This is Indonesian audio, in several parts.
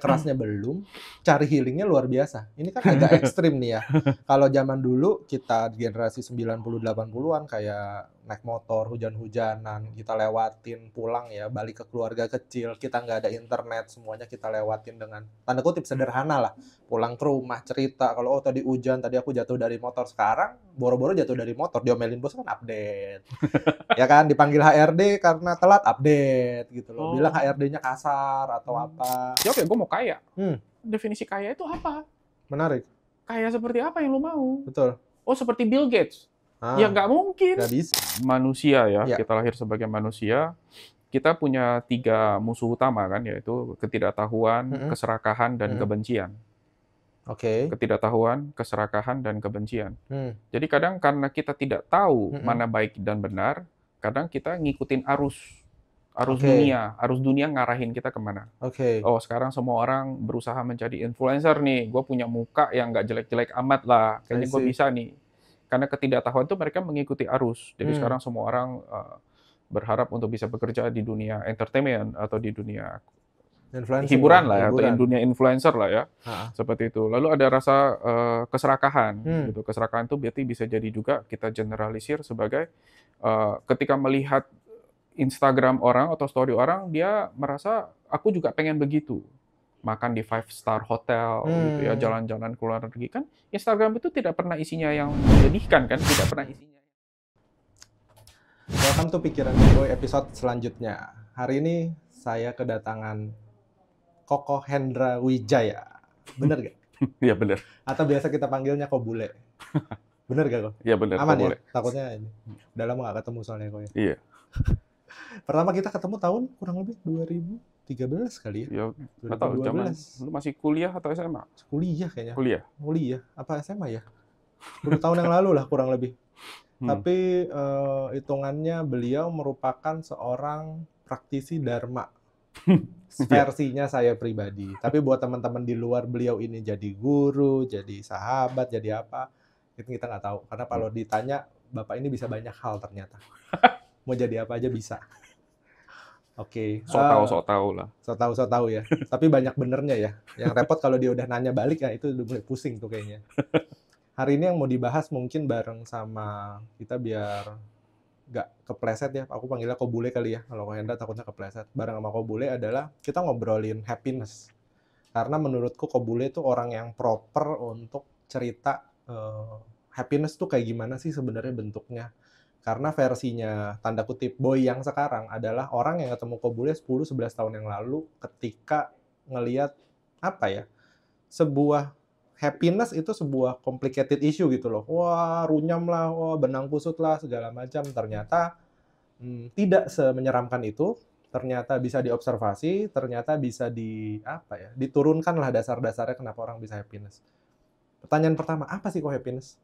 kerasnya hmm. belum, cari healingnya luar biasa. Ini kan agak ekstrim nih ya. Kalau zaman dulu kita generasi 90-80-an kayak naik motor hujan-hujanan kita lewatin pulang ya balik ke keluarga kecil kita nggak ada internet semuanya kita lewatin dengan tanda kutip hmm. sederhana lah pulang ke rumah cerita kalau oh tadi hujan tadi aku jatuh dari motor sekarang boro-boro jatuh dari motor diomelin bos kan update ya kan dipanggil HRD karena telat update gitu loh oh. bilang HRD-nya kasar atau hmm. apa ya oke gue mau kaya hmm. definisi kaya itu apa menarik kaya seperti apa yang lo mau betul oh seperti Bill Gates Ah, ya nggak mungkin. Manusia ya, ya, kita lahir sebagai manusia. Kita punya tiga musuh utama kan, yaitu ketidaktahuan, mm -hmm. keserakahan, dan mm -hmm. kebencian. Oke. Okay. Ketidaktahuan, keserakahan, dan kebencian. Mm. Jadi kadang karena kita tidak tahu hmm. mana baik dan benar, kadang kita ngikutin arus arus okay. dunia, arus dunia ngarahin kita kemana. Oke. Okay. Oh sekarang semua orang berusaha menjadi influencer nih. Gue punya muka yang nggak jelek-jelek amat lah. Kayaknya gue bisa nih karena ketidaktahuan itu mereka mengikuti arus. Jadi hmm. sekarang semua orang uh, berharap untuk bisa bekerja di dunia entertainment atau di dunia Influencer, ya, hiburan lah ya, hiburan. atau dunia influencer lah ya ha. seperti itu lalu ada rasa uh, keserakahan hmm. gitu keserakahan itu berarti bisa jadi juga kita generalisir sebagai uh, ketika melihat Instagram orang atau story orang dia merasa aku juga pengen begitu makan di five star hotel hmm. gitu ya hmm. jalan-jalan keluar negeri kan Instagram itu tidak pernah isinya yang menyedihkan kan tidak pernah isinya Welcome to Pikiran Boy episode selanjutnya hari ini saya kedatangan Koko Hendra Wijaya bener gak? Iya bener atau biasa kita panggilnya Kok Bule bener gak kok? Iya bener aman ya? takutnya ini udah lama gak ketemu soalnya kok ya iya pertama kita ketemu tahun kurang lebih 2000 13 kali ya? Ya, nggak tahu. Zaman lu masih kuliah atau SMA? Kuliah kayaknya. Kuliah. Kuliah. Apa SMA ya? 10 tahun yang lalu lah kurang lebih. Hmm. Tapi uh, hitungannya beliau merupakan seorang praktisi dharma. Iya. Versinya saya pribadi. Tapi buat teman-teman di luar beliau ini jadi guru, jadi sahabat, jadi apa, itu kita nggak tahu. Karena kalau hmm. ditanya, Bapak ini bisa banyak hal ternyata. Mau jadi apa aja bisa. Oke. Okay. So tahu, eh, so tahu lah. So tahu, so tahu ya. Tapi banyak benernya ya. Yang repot kalau dia udah nanya balik ya itu udah mulai pusing tuh kayaknya. Hari ini yang mau dibahas mungkin bareng sama kita biar nggak kepleset ya. Aku panggilnya bule kali ya. Kalau kau Hendra takutnya kepleset. Bareng sama bule adalah kita ngobrolin happiness. Karena menurutku kau bule itu orang yang proper untuk cerita uh, happiness tuh kayak gimana sih sebenarnya bentuknya karena versinya tanda kutip boy yang sekarang adalah orang yang ketemu Kobule 10 11 tahun yang lalu ketika ngelihat apa ya sebuah happiness itu sebuah complicated issue gitu loh wah runyam lah wah benang kusut lah segala macam ternyata hmm, tidak semenyeramkan itu ternyata bisa diobservasi ternyata bisa di apa ya diturunkan lah dasar-dasarnya kenapa orang bisa happiness pertanyaan pertama apa sih kok happiness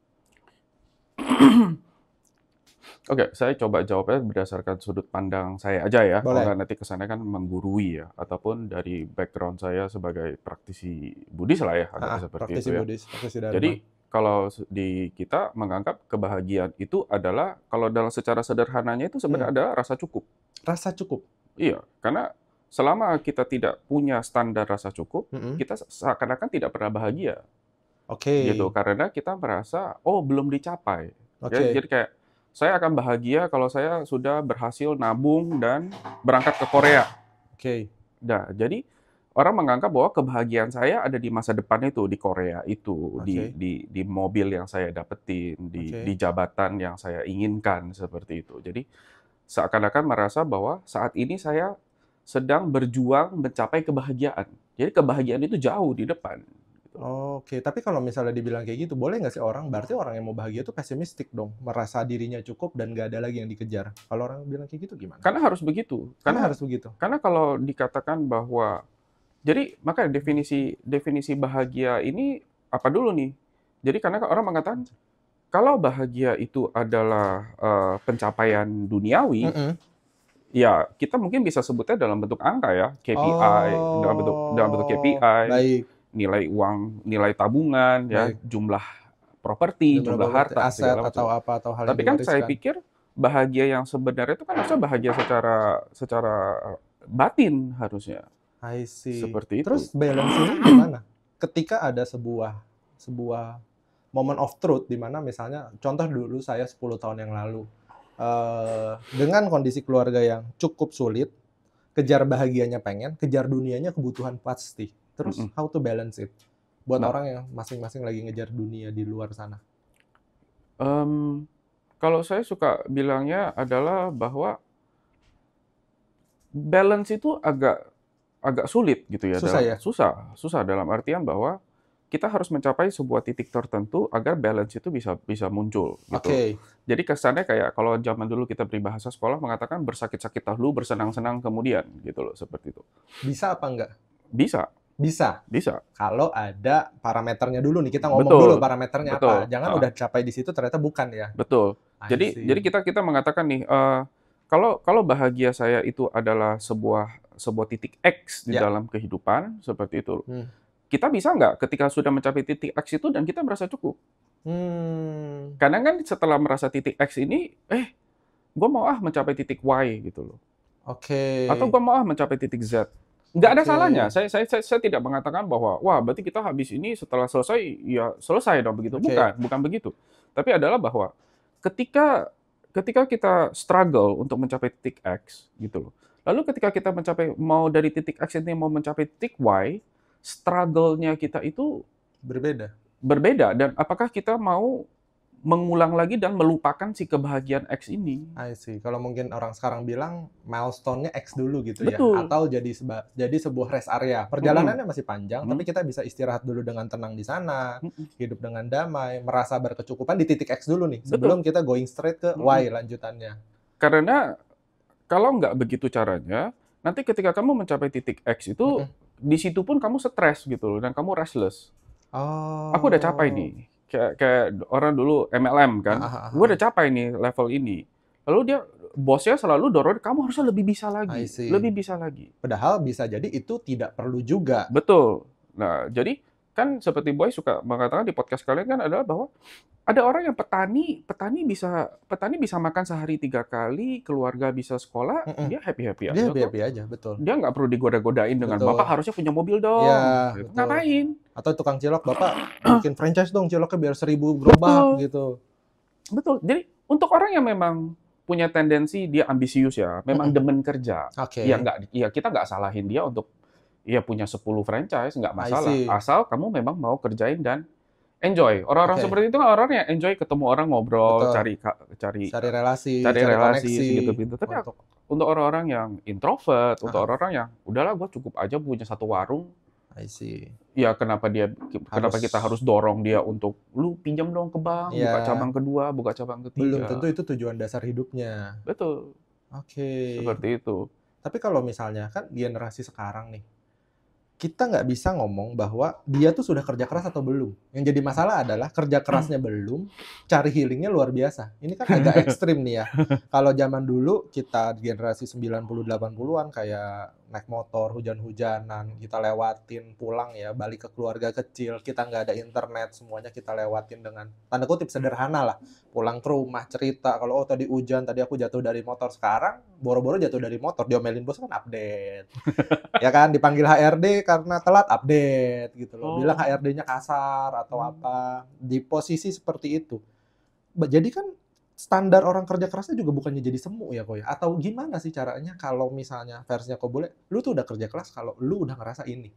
Oke, okay, saya coba jawabnya berdasarkan sudut pandang saya aja ya. Boleh. Kalau nanti kesannya kan menggurui ya, ataupun dari background saya sebagai praktisi Buddhis lah ya, ah, seperti praktisi itu ya. Buddhis, praktisi Jadi kalau di kita menganggap kebahagiaan itu adalah kalau dalam secara sederhananya itu sebenarnya hmm. adalah rasa cukup. Rasa cukup. Iya, karena selama kita tidak punya standar rasa cukup, mm -hmm. kita seakan-akan tidak pernah bahagia. Oke. Okay. Gitu karena kita merasa oh belum dicapai. Okay. Ya, jadi kayak saya akan bahagia kalau saya sudah berhasil nabung dan berangkat ke Korea. Oke. Okay. Nah, jadi orang menganggap bahwa kebahagiaan saya ada di masa depan itu di Korea itu okay. di di di mobil yang saya dapetin di okay. di jabatan yang saya inginkan seperti itu. Jadi seakan-akan merasa bahwa saat ini saya sedang berjuang mencapai kebahagiaan. Jadi kebahagiaan itu jauh di depan gitu. Oke, tapi kalau misalnya dibilang kayak gitu, boleh nggak sih orang? Berarti orang yang mau bahagia itu pesimistik dong, merasa dirinya cukup dan nggak ada lagi yang dikejar. Kalau orang bilang kayak gitu gimana? Karena harus begitu. Karena, karena harus begitu. Karena kalau dikatakan bahwa jadi makanya definisi definisi bahagia ini apa dulu nih? Jadi karena orang mengatakan kalau bahagia itu adalah uh, pencapaian duniawi, mm -mm. ya kita mungkin bisa sebutnya dalam bentuk angka ya KPI oh, dalam bentuk dalam bentuk KPI oh, baik nilai uang, nilai tabungan, ya, ya jumlah properti, jumlah, jumlah harta, aset atau apa atau hal Tapi kan saya pikir bahagia yang sebenarnya itu kan harusnya bahagia secara secara batin harusnya. I see. Seperti itu. Terus balance-nya gimana? Ketika ada sebuah sebuah moment of truth di mana misalnya contoh dulu saya 10 tahun yang lalu uh, dengan kondisi keluarga yang cukup sulit, kejar bahagianya pengen, kejar dunianya kebutuhan pasti Terus mm -hmm. how to balance it buat nah. orang yang masing-masing lagi ngejar dunia di luar sana? Um, kalau saya suka bilangnya adalah bahwa balance itu agak agak sulit gitu ya. Susah dalam, ya? Susah, susah dalam artian bahwa kita harus mencapai sebuah titik tertentu agar balance itu bisa bisa muncul gitu. Okay. Jadi kesannya kayak kalau zaman dulu kita beri bahasa sekolah mengatakan bersakit-sakit dahulu bersenang-senang kemudian gitu loh seperti itu. Bisa apa enggak? Bisa. Bisa. Bisa. Kalau ada parameternya dulu nih kita ngomong Betul. dulu parameternya Betul. apa. Jangan ah. udah capai di situ ternyata bukan ya. Betul. I jadi see. jadi kita kita mengatakan nih uh, kalau kalau bahagia saya itu adalah sebuah sebuah titik X di yeah. dalam kehidupan seperti itu. Hmm. Kita bisa nggak ketika sudah mencapai titik X itu dan kita merasa cukup? Hmm. Kadang kan setelah merasa titik X ini, eh, gue mau ah mencapai titik Y gitu loh. Oke. Okay. Atau gue mau ah mencapai titik Z. Nggak ada salahnya. Saya, saya saya saya tidak mengatakan bahwa wah berarti kita habis ini setelah selesai ya selesai dong begitu. Okay. Bukan, bukan begitu. Tapi adalah bahwa ketika ketika kita struggle untuk mencapai titik X gitu loh. Lalu ketika kita mencapai mau dari titik X ini mau mencapai titik Y, struggle-nya kita itu berbeda. Berbeda dan apakah kita mau mengulang lagi dan melupakan si kebahagiaan X ini. I see. Kalau mungkin orang sekarang bilang milestone-nya X dulu gitu ya, Betul. ya, atau jadi seba jadi sebuah rest area. Perjalanannya -hmm. masih panjang, -hmm. tapi kita bisa istirahat dulu dengan tenang di sana, -hmm. hidup dengan damai, merasa berkecukupan di titik X dulu nih, sebelum kita going straight ke mm -hmm. Y lanjutannya. Karena kalau nggak begitu caranya, nanti ketika kamu mencapai titik X itu, -hmm. di situ pun kamu stres gitu loh, dan kamu restless. Oh. Aku udah capai nih kayak, kayak orang dulu MLM kan. Ah, ah, ah, gue udah capai nih level ini. Lalu dia bosnya selalu dorong kamu harusnya lebih bisa lagi, lebih bisa lagi. Padahal bisa jadi itu tidak perlu juga. Betul. Nah, jadi kan seperti Boy suka mengatakan di podcast kalian kan adalah bahwa ada orang yang petani, petani bisa petani bisa makan sehari tiga kali, keluarga bisa sekolah, mm -mm. dia happy happy aja. Dia happy happy aja, betul. Dia nggak perlu digoda-godain dengan betul. bapak harusnya punya mobil dong. Ya, Ngapain? Atau tukang cilok bapak bikin franchise dong ciloknya biar seribu gerobak gitu. Betul. Jadi untuk orang yang memang punya tendensi dia ambisius ya, memang mm -mm. demen kerja. Okay. Ya nggak, ya kita nggak salahin dia untuk Iya punya 10 franchise nggak masalah asal kamu memang mau kerjain dan enjoy. Orang-orang okay. seperti itu kan orang yang enjoy ketemu orang ngobrol, Betul. cari cari cari relasi, cari, cari relasi gitu-gitu. Tapi ya untuk, untuk orang-orang yang introvert, untuk orang-orang yang udahlah gue cukup aja punya satu warung. I see. Ya kenapa dia harus. kenapa kita harus dorong dia untuk lu pinjam dong ke bank, yeah. buka cabang kedua, buka cabang ketiga. Belum tentu itu tujuan dasar hidupnya. Betul. Oke. Okay. Seperti itu. Tapi kalau misalnya kan generasi sekarang nih, kita nggak bisa ngomong bahwa dia tuh sudah kerja keras atau belum. Yang jadi masalah adalah kerja hmm. kerasnya belum, cari healingnya luar biasa. Ini kan agak ekstrim nih ya. Kalau zaman dulu kita generasi 90-80-an kayak naik motor hujan-hujanan kita lewatin pulang ya balik ke keluarga kecil kita nggak ada internet semuanya kita lewatin dengan tanda kutip hmm. sederhana lah pulang ke rumah cerita kalau oh tadi hujan tadi aku jatuh dari motor sekarang boro-boro jatuh dari motor diomelin bos kan update ya kan dipanggil HRD karena telat update gitu loh oh. bilang HRD-nya kasar atau hmm. apa di posisi seperti itu jadi kan standar orang kerja kerasnya juga bukannya jadi semu ya kok ya atau gimana sih caranya kalau misalnya versinya kok boleh lu tuh udah kerja keras kalau lu udah ngerasa ini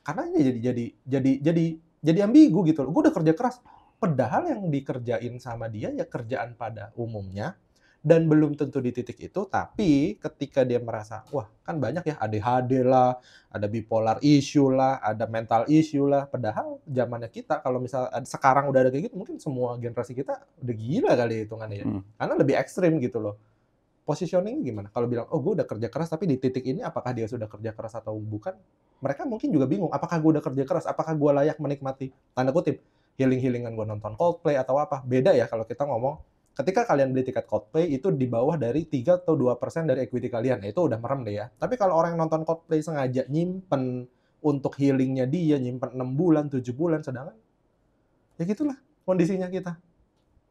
karena ini jadi jadi jadi jadi jadi ambigu gitu loh gue udah kerja keras padahal yang dikerjain sama dia ya kerjaan pada umumnya dan belum tentu di titik itu, tapi ketika dia merasa, wah kan banyak ya ADHD lah, ada bipolar issue lah, ada mental issue lah, padahal zamannya kita kalau misal sekarang udah ada kayak gitu, mungkin semua generasi kita udah gila kali ya hitungannya ya. Hmm. Karena lebih ekstrim gitu loh. Positioning gimana? Kalau bilang, oh gue udah kerja keras, tapi di titik ini apakah dia sudah kerja keras atau bukan? Mereka mungkin juga bingung, apakah gue udah kerja keras? Apakah gue layak menikmati, tanda kutip, healing-healingan gue nonton Coldplay atau apa? Beda ya kalau kita ngomong ketika kalian beli tiket Coldplay itu di bawah dari 3 atau 2% dari equity kalian. Ya, itu udah merem deh ya. Tapi kalau orang yang nonton Coldplay sengaja nyimpen untuk healingnya dia, nyimpen 6 bulan, 7 bulan, sedangkan ya gitulah kondisinya kita.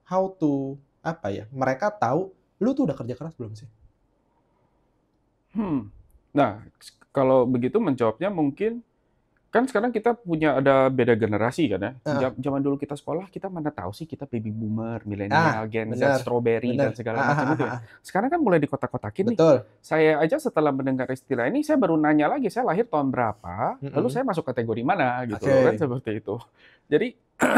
How to, apa ya, mereka tahu lu tuh udah kerja keras belum sih? Hmm. Nah, kalau begitu menjawabnya mungkin kan sekarang kita punya ada beda generasi kan ya. Uh. Zaman dulu kita sekolah kita mana tahu sih kita baby boomer, milenial, ah, gen Z, strawberry bener. dan segala ah, macam ah, itu. Ya. Ah, sekarang kan mulai di kota kotakin nih. Saya aja setelah mendengar istilah ini saya baru nanya lagi saya lahir tahun berapa, mm -hmm. lalu saya masuk kategori mana gitu okay. kan seperti itu. Jadi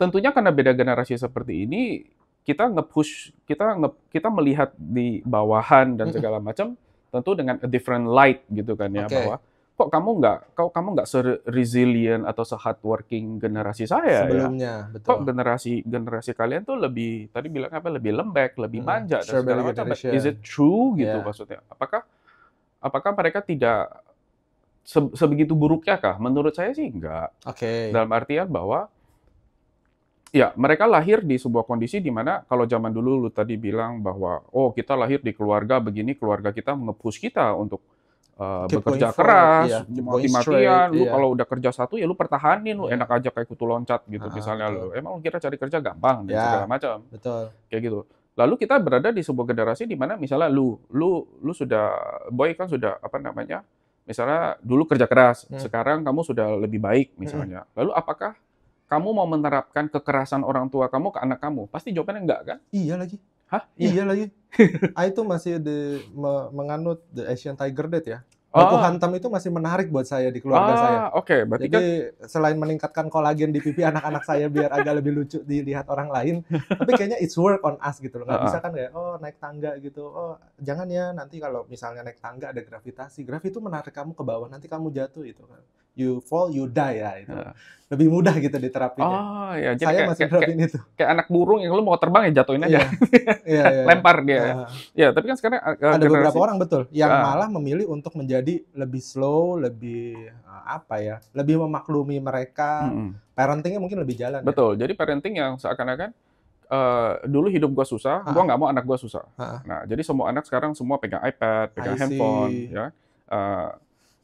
tentunya karena beda generasi seperti ini kita nge-push, kita nge kita melihat di bawahan dan segala macam tentu dengan a different light gitu kan ya okay. bahwa kok kamu nggak kau kamu nggak resilient atau se hardworking generasi saya ya? sebelumnya ya? betul. kok generasi generasi kalian tuh lebih tadi bilang apa lebih lembek lebih hmm, manja hmm, dan segala macam is it true gitu yeah. maksudnya apakah apakah mereka tidak se sebegitu buruknya kah menurut saya sih enggak okay. dalam artian bahwa ya mereka lahir di sebuah kondisi di mana kalau zaman dulu lu tadi bilang bahwa oh kita lahir di keluarga begini keluarga kita ngepush kita untuk Eh, bekerja keras, yeah. Iya, mati-matian. Lu yeah. kalau udah kerja satu ya lu pertahanin, lu iya. enak aja kayak kutu loncat gitu ah, misalnya lu. Emang kita cari kerja gampang dan yeah. segala macam. Betul. Kayak gitu. Lalu kita berada di sebuah generasi di mana misalnya lu lu lu sudah boy kan sudah apa namanya? Misalnya dulu kerja keras, hmm. sekarang kamu sudah lebih baik misalnya. Hmm. Lalu apakah kamu mau menerapkan kekerasan orang tua kamu ke anak kamu? Pasti jawabannya enggak kan? Iya lagi. Hah? Iya, iya lagi. I ah, itu masih di, me, menganut The Asian Tiger Dead ya. Baku oh. hantam itu masih menarik buat saya di keluarga ah, saya. Oke, okay. berarti Jadi kan... selain meningkatkan kolagen di pipi anak-anak saya biar agak lebih lucu dilihat orang lain, tapi kayaknya it's work on us gitu loh. Gak uh ah, -huh. Ah. bisa kan kayak oh naik tangga gitu. Oh, jangan ya nanti kalau misalnya naik tangga ada gravitasi. Gravitasi itu menarik kamu ke bawah, nanti kamu jatuh gitu kan you fall, you die ya itu. Lebih mudah gitu diterapin. Oh iya, jadi saya kayak, masih terapin itu. Kayak anak burung yang lu mau terbang ya jatuhin aja. Iya, iya, iya, iya. Lempar dia. Ya. Iya, ya, tapi kan sekarang eh, ada generasi, beberapa orang betul yang ya. malah memilih untuk menjadi lebih slow, lebih eh, apa ya? Lebih memaklumi mereka. Hmm. Parentingnya mungkin lebih jalan. Ya. Betul. Ya? Jadi parenting yang seakan-akan Uh, dulu hidup gue susah, ah. gue nggak mau anak gue susah. Ha. Ah. Nah, jadi semua anak sekarang semua pegang iPad, pegang handphone, ya. Uh,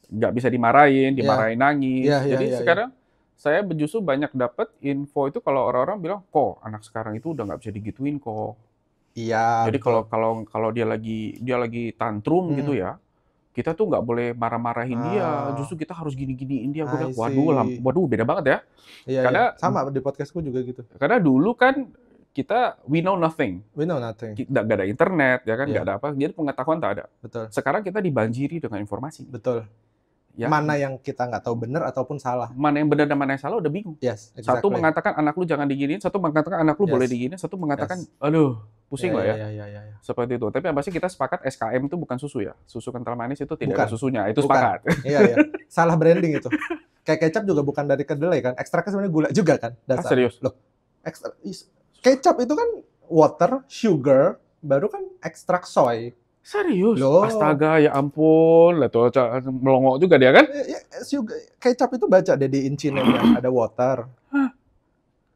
nggak bisa dimarahin, iya. dimarahin yeah. nangis. Yeah, yeah, Jadi yeah, iya. sekarang yeah. saya justru banyak dapat info itu kalau orang-orang bilang, kok anak sekarang itu udah nggak bisa digituin kok. Iya. Yeah, Jadi kalau kalau kalau dia lagi dia lagi tantrum hmm. gitu ya, kita tuh nggak boleh marah-marahin ah. dia. Justru kita harus gini gini dia. Gue waduh, lah, waduh beda banget ya. Iya, iya. karena yeah. sama di podcastku juga gitu. Karena dulu kan kita we know nothing. We know nothing. Kita gak ada internet, ya kan, yeah. gak ada apa. Jadi pengetahuan tak ada. Betul. Sekarang kita dibanjiri dengan informasi. Betul ya. mana yang kita nggak tahu benar ataupun salah. Mana yang benar dan mana yang salah udah bingung. Yes, exactly. Satu mengatakan anak lu jangan diginiin, satu mengatakan anak lu yes. boleh diginiin, satu mengatakan yes. aduh pusing ya, lah ya, ya. Ya, ya, ya, Seperti itu. Tapi apa sih kita sepakat SKM itu bukan susu ya? Susu kental manis itu tidak bukan. ada susunya. Itu bukan. sepakat. Iya, iya. Salah branding itu. Kayak kecap juga bukan dari kedelai kan? Ekstraknya sebenarnya gula juga kan? Dasar. Ah, serius? Loh. Ekstra, kecap itu kan water, sugar, baru kan ekstrak soy. Serius? Loh. Astaga, ya ampun. Lah tuh melongo juga dia kan? Eh, ya, eh, kecap itu baca deh di ya, ada water.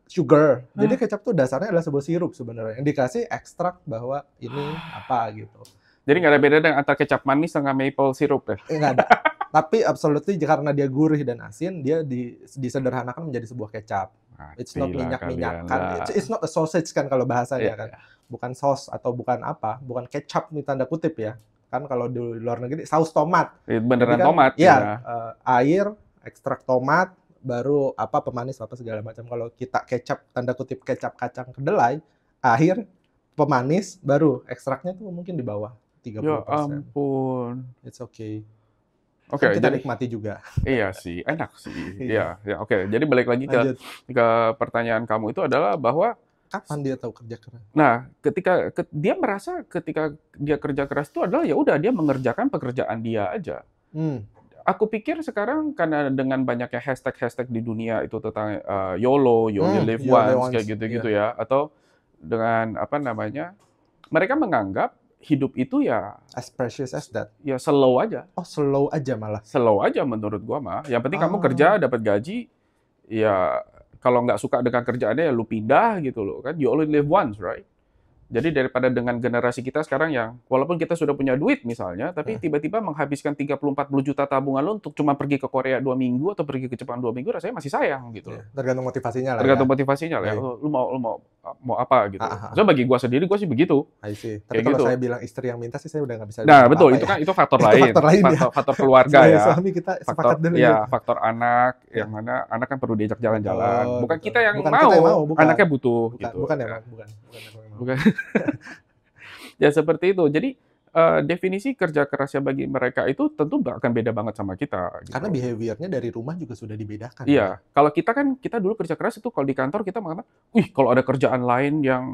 Sugar. Jadi kecap tuh dasarnya adalah sebuah sirup sebenarnya. Yang dikasih ekstrak bahwa ini apa gitu. Jadi nggak ada beda dengan antara kecap manis dengan maple sirup ya? Eh, nggak ada. Tapi absolutely karena dia gurih dan asin, dia di, disederhanakan menjadi sebuah kecap. it's not minyak-minyakan. It's, it's not a sausage kan kalau bahasanya yeah, kan. Iya bukan saus atau bukan apa, bukan kecap nih tanda kutip ya. Kan kalau di luar negeri saus tomat. Iya, beneran kan, tomat. ya. ya. uh, air, ekstrak tomat, baru apa pemanis apa segala macam. Kalau kita kecap tanda kutip kecap kacang kedelai, air, pemanis, baru ekstraknya tuh mungkin di bawah 30%. Ya ampun. It's okay. Oke, okay, kita jadi, nikmati juga. Iya sih, enak sih. Iya. iya, ya, oke. Okay. Jadi balik lagi ke ke pertanyaan kamu itu adalah bahwa kapan dia tahu kerja keras? Nah, ketika ke, dia merasa ketika dia kerja keras itu adalah ya udah dia mengerjakan pekerjaan dia aja. Hmm. Aku pikir sekarang karena dengan banyaknya hashtag-hashtag di dunia itu tentang uh, YOLO, you only hmm, live once, once, kayak gitu-gitu yeah. ya, atau dengan apa namanya, mereka menganggap hidup itu ya as precious as that. Ya slow aja. Oh, slow aja malah. Slow aja menurut gua mah. Yang penting oh. kamu kerja dapat gaji ya kalau nggak suka dengan kerjaannya ya lu pindah gitu loh kan you only live once right jadi daripada dengan generasi kita sekarang yang walaupun kita sudah punya duit misalnya, tapi iya. tiba-tiba menghabiskan 30-40 juta tabungan lo untuk cuma pergi ke Korea dua minggu atau pergi ke Jepang dua minggu, rasanya masih sayang gitu. Iya, ya, tergantung motivasinya lah. Tergantung ya. motivasinya lah. Ya. Lu mau lo mau mau apa gitu. Ah, ah, ah. Soalnya So bagi gua sendiri gua sih begitu. I see. Tapi Kayak kalau gitu. saya bilang istri yang minta sih saya udah nggak bisa. Nah betul apa, itu ya. kan ya. itu faktor lain. Faktor lain faktor, ya. faktor keluarga iya, ya. Suami kita faktor, sepakat dulu. Ya, faktor anak yang mana anak kan perlu diajak jalan-jalan. Oh, bukan kita yang bukan mau. Kita yang mau Anaknya butuh bukan, gitu. ya, bukan bukan. ya seperti itu. Jadi uh, definisi kerja kerasnya bagi mereka itu tentu akan beda banget sama kita. Gitu. Karena behaviornya dari rumah juga sudah dibedakan. Iya, kan? kalau kita kan kita dulu kerja keras itu kalau di kantor kita mengatakan, wih kalau ada kerjaan lain yang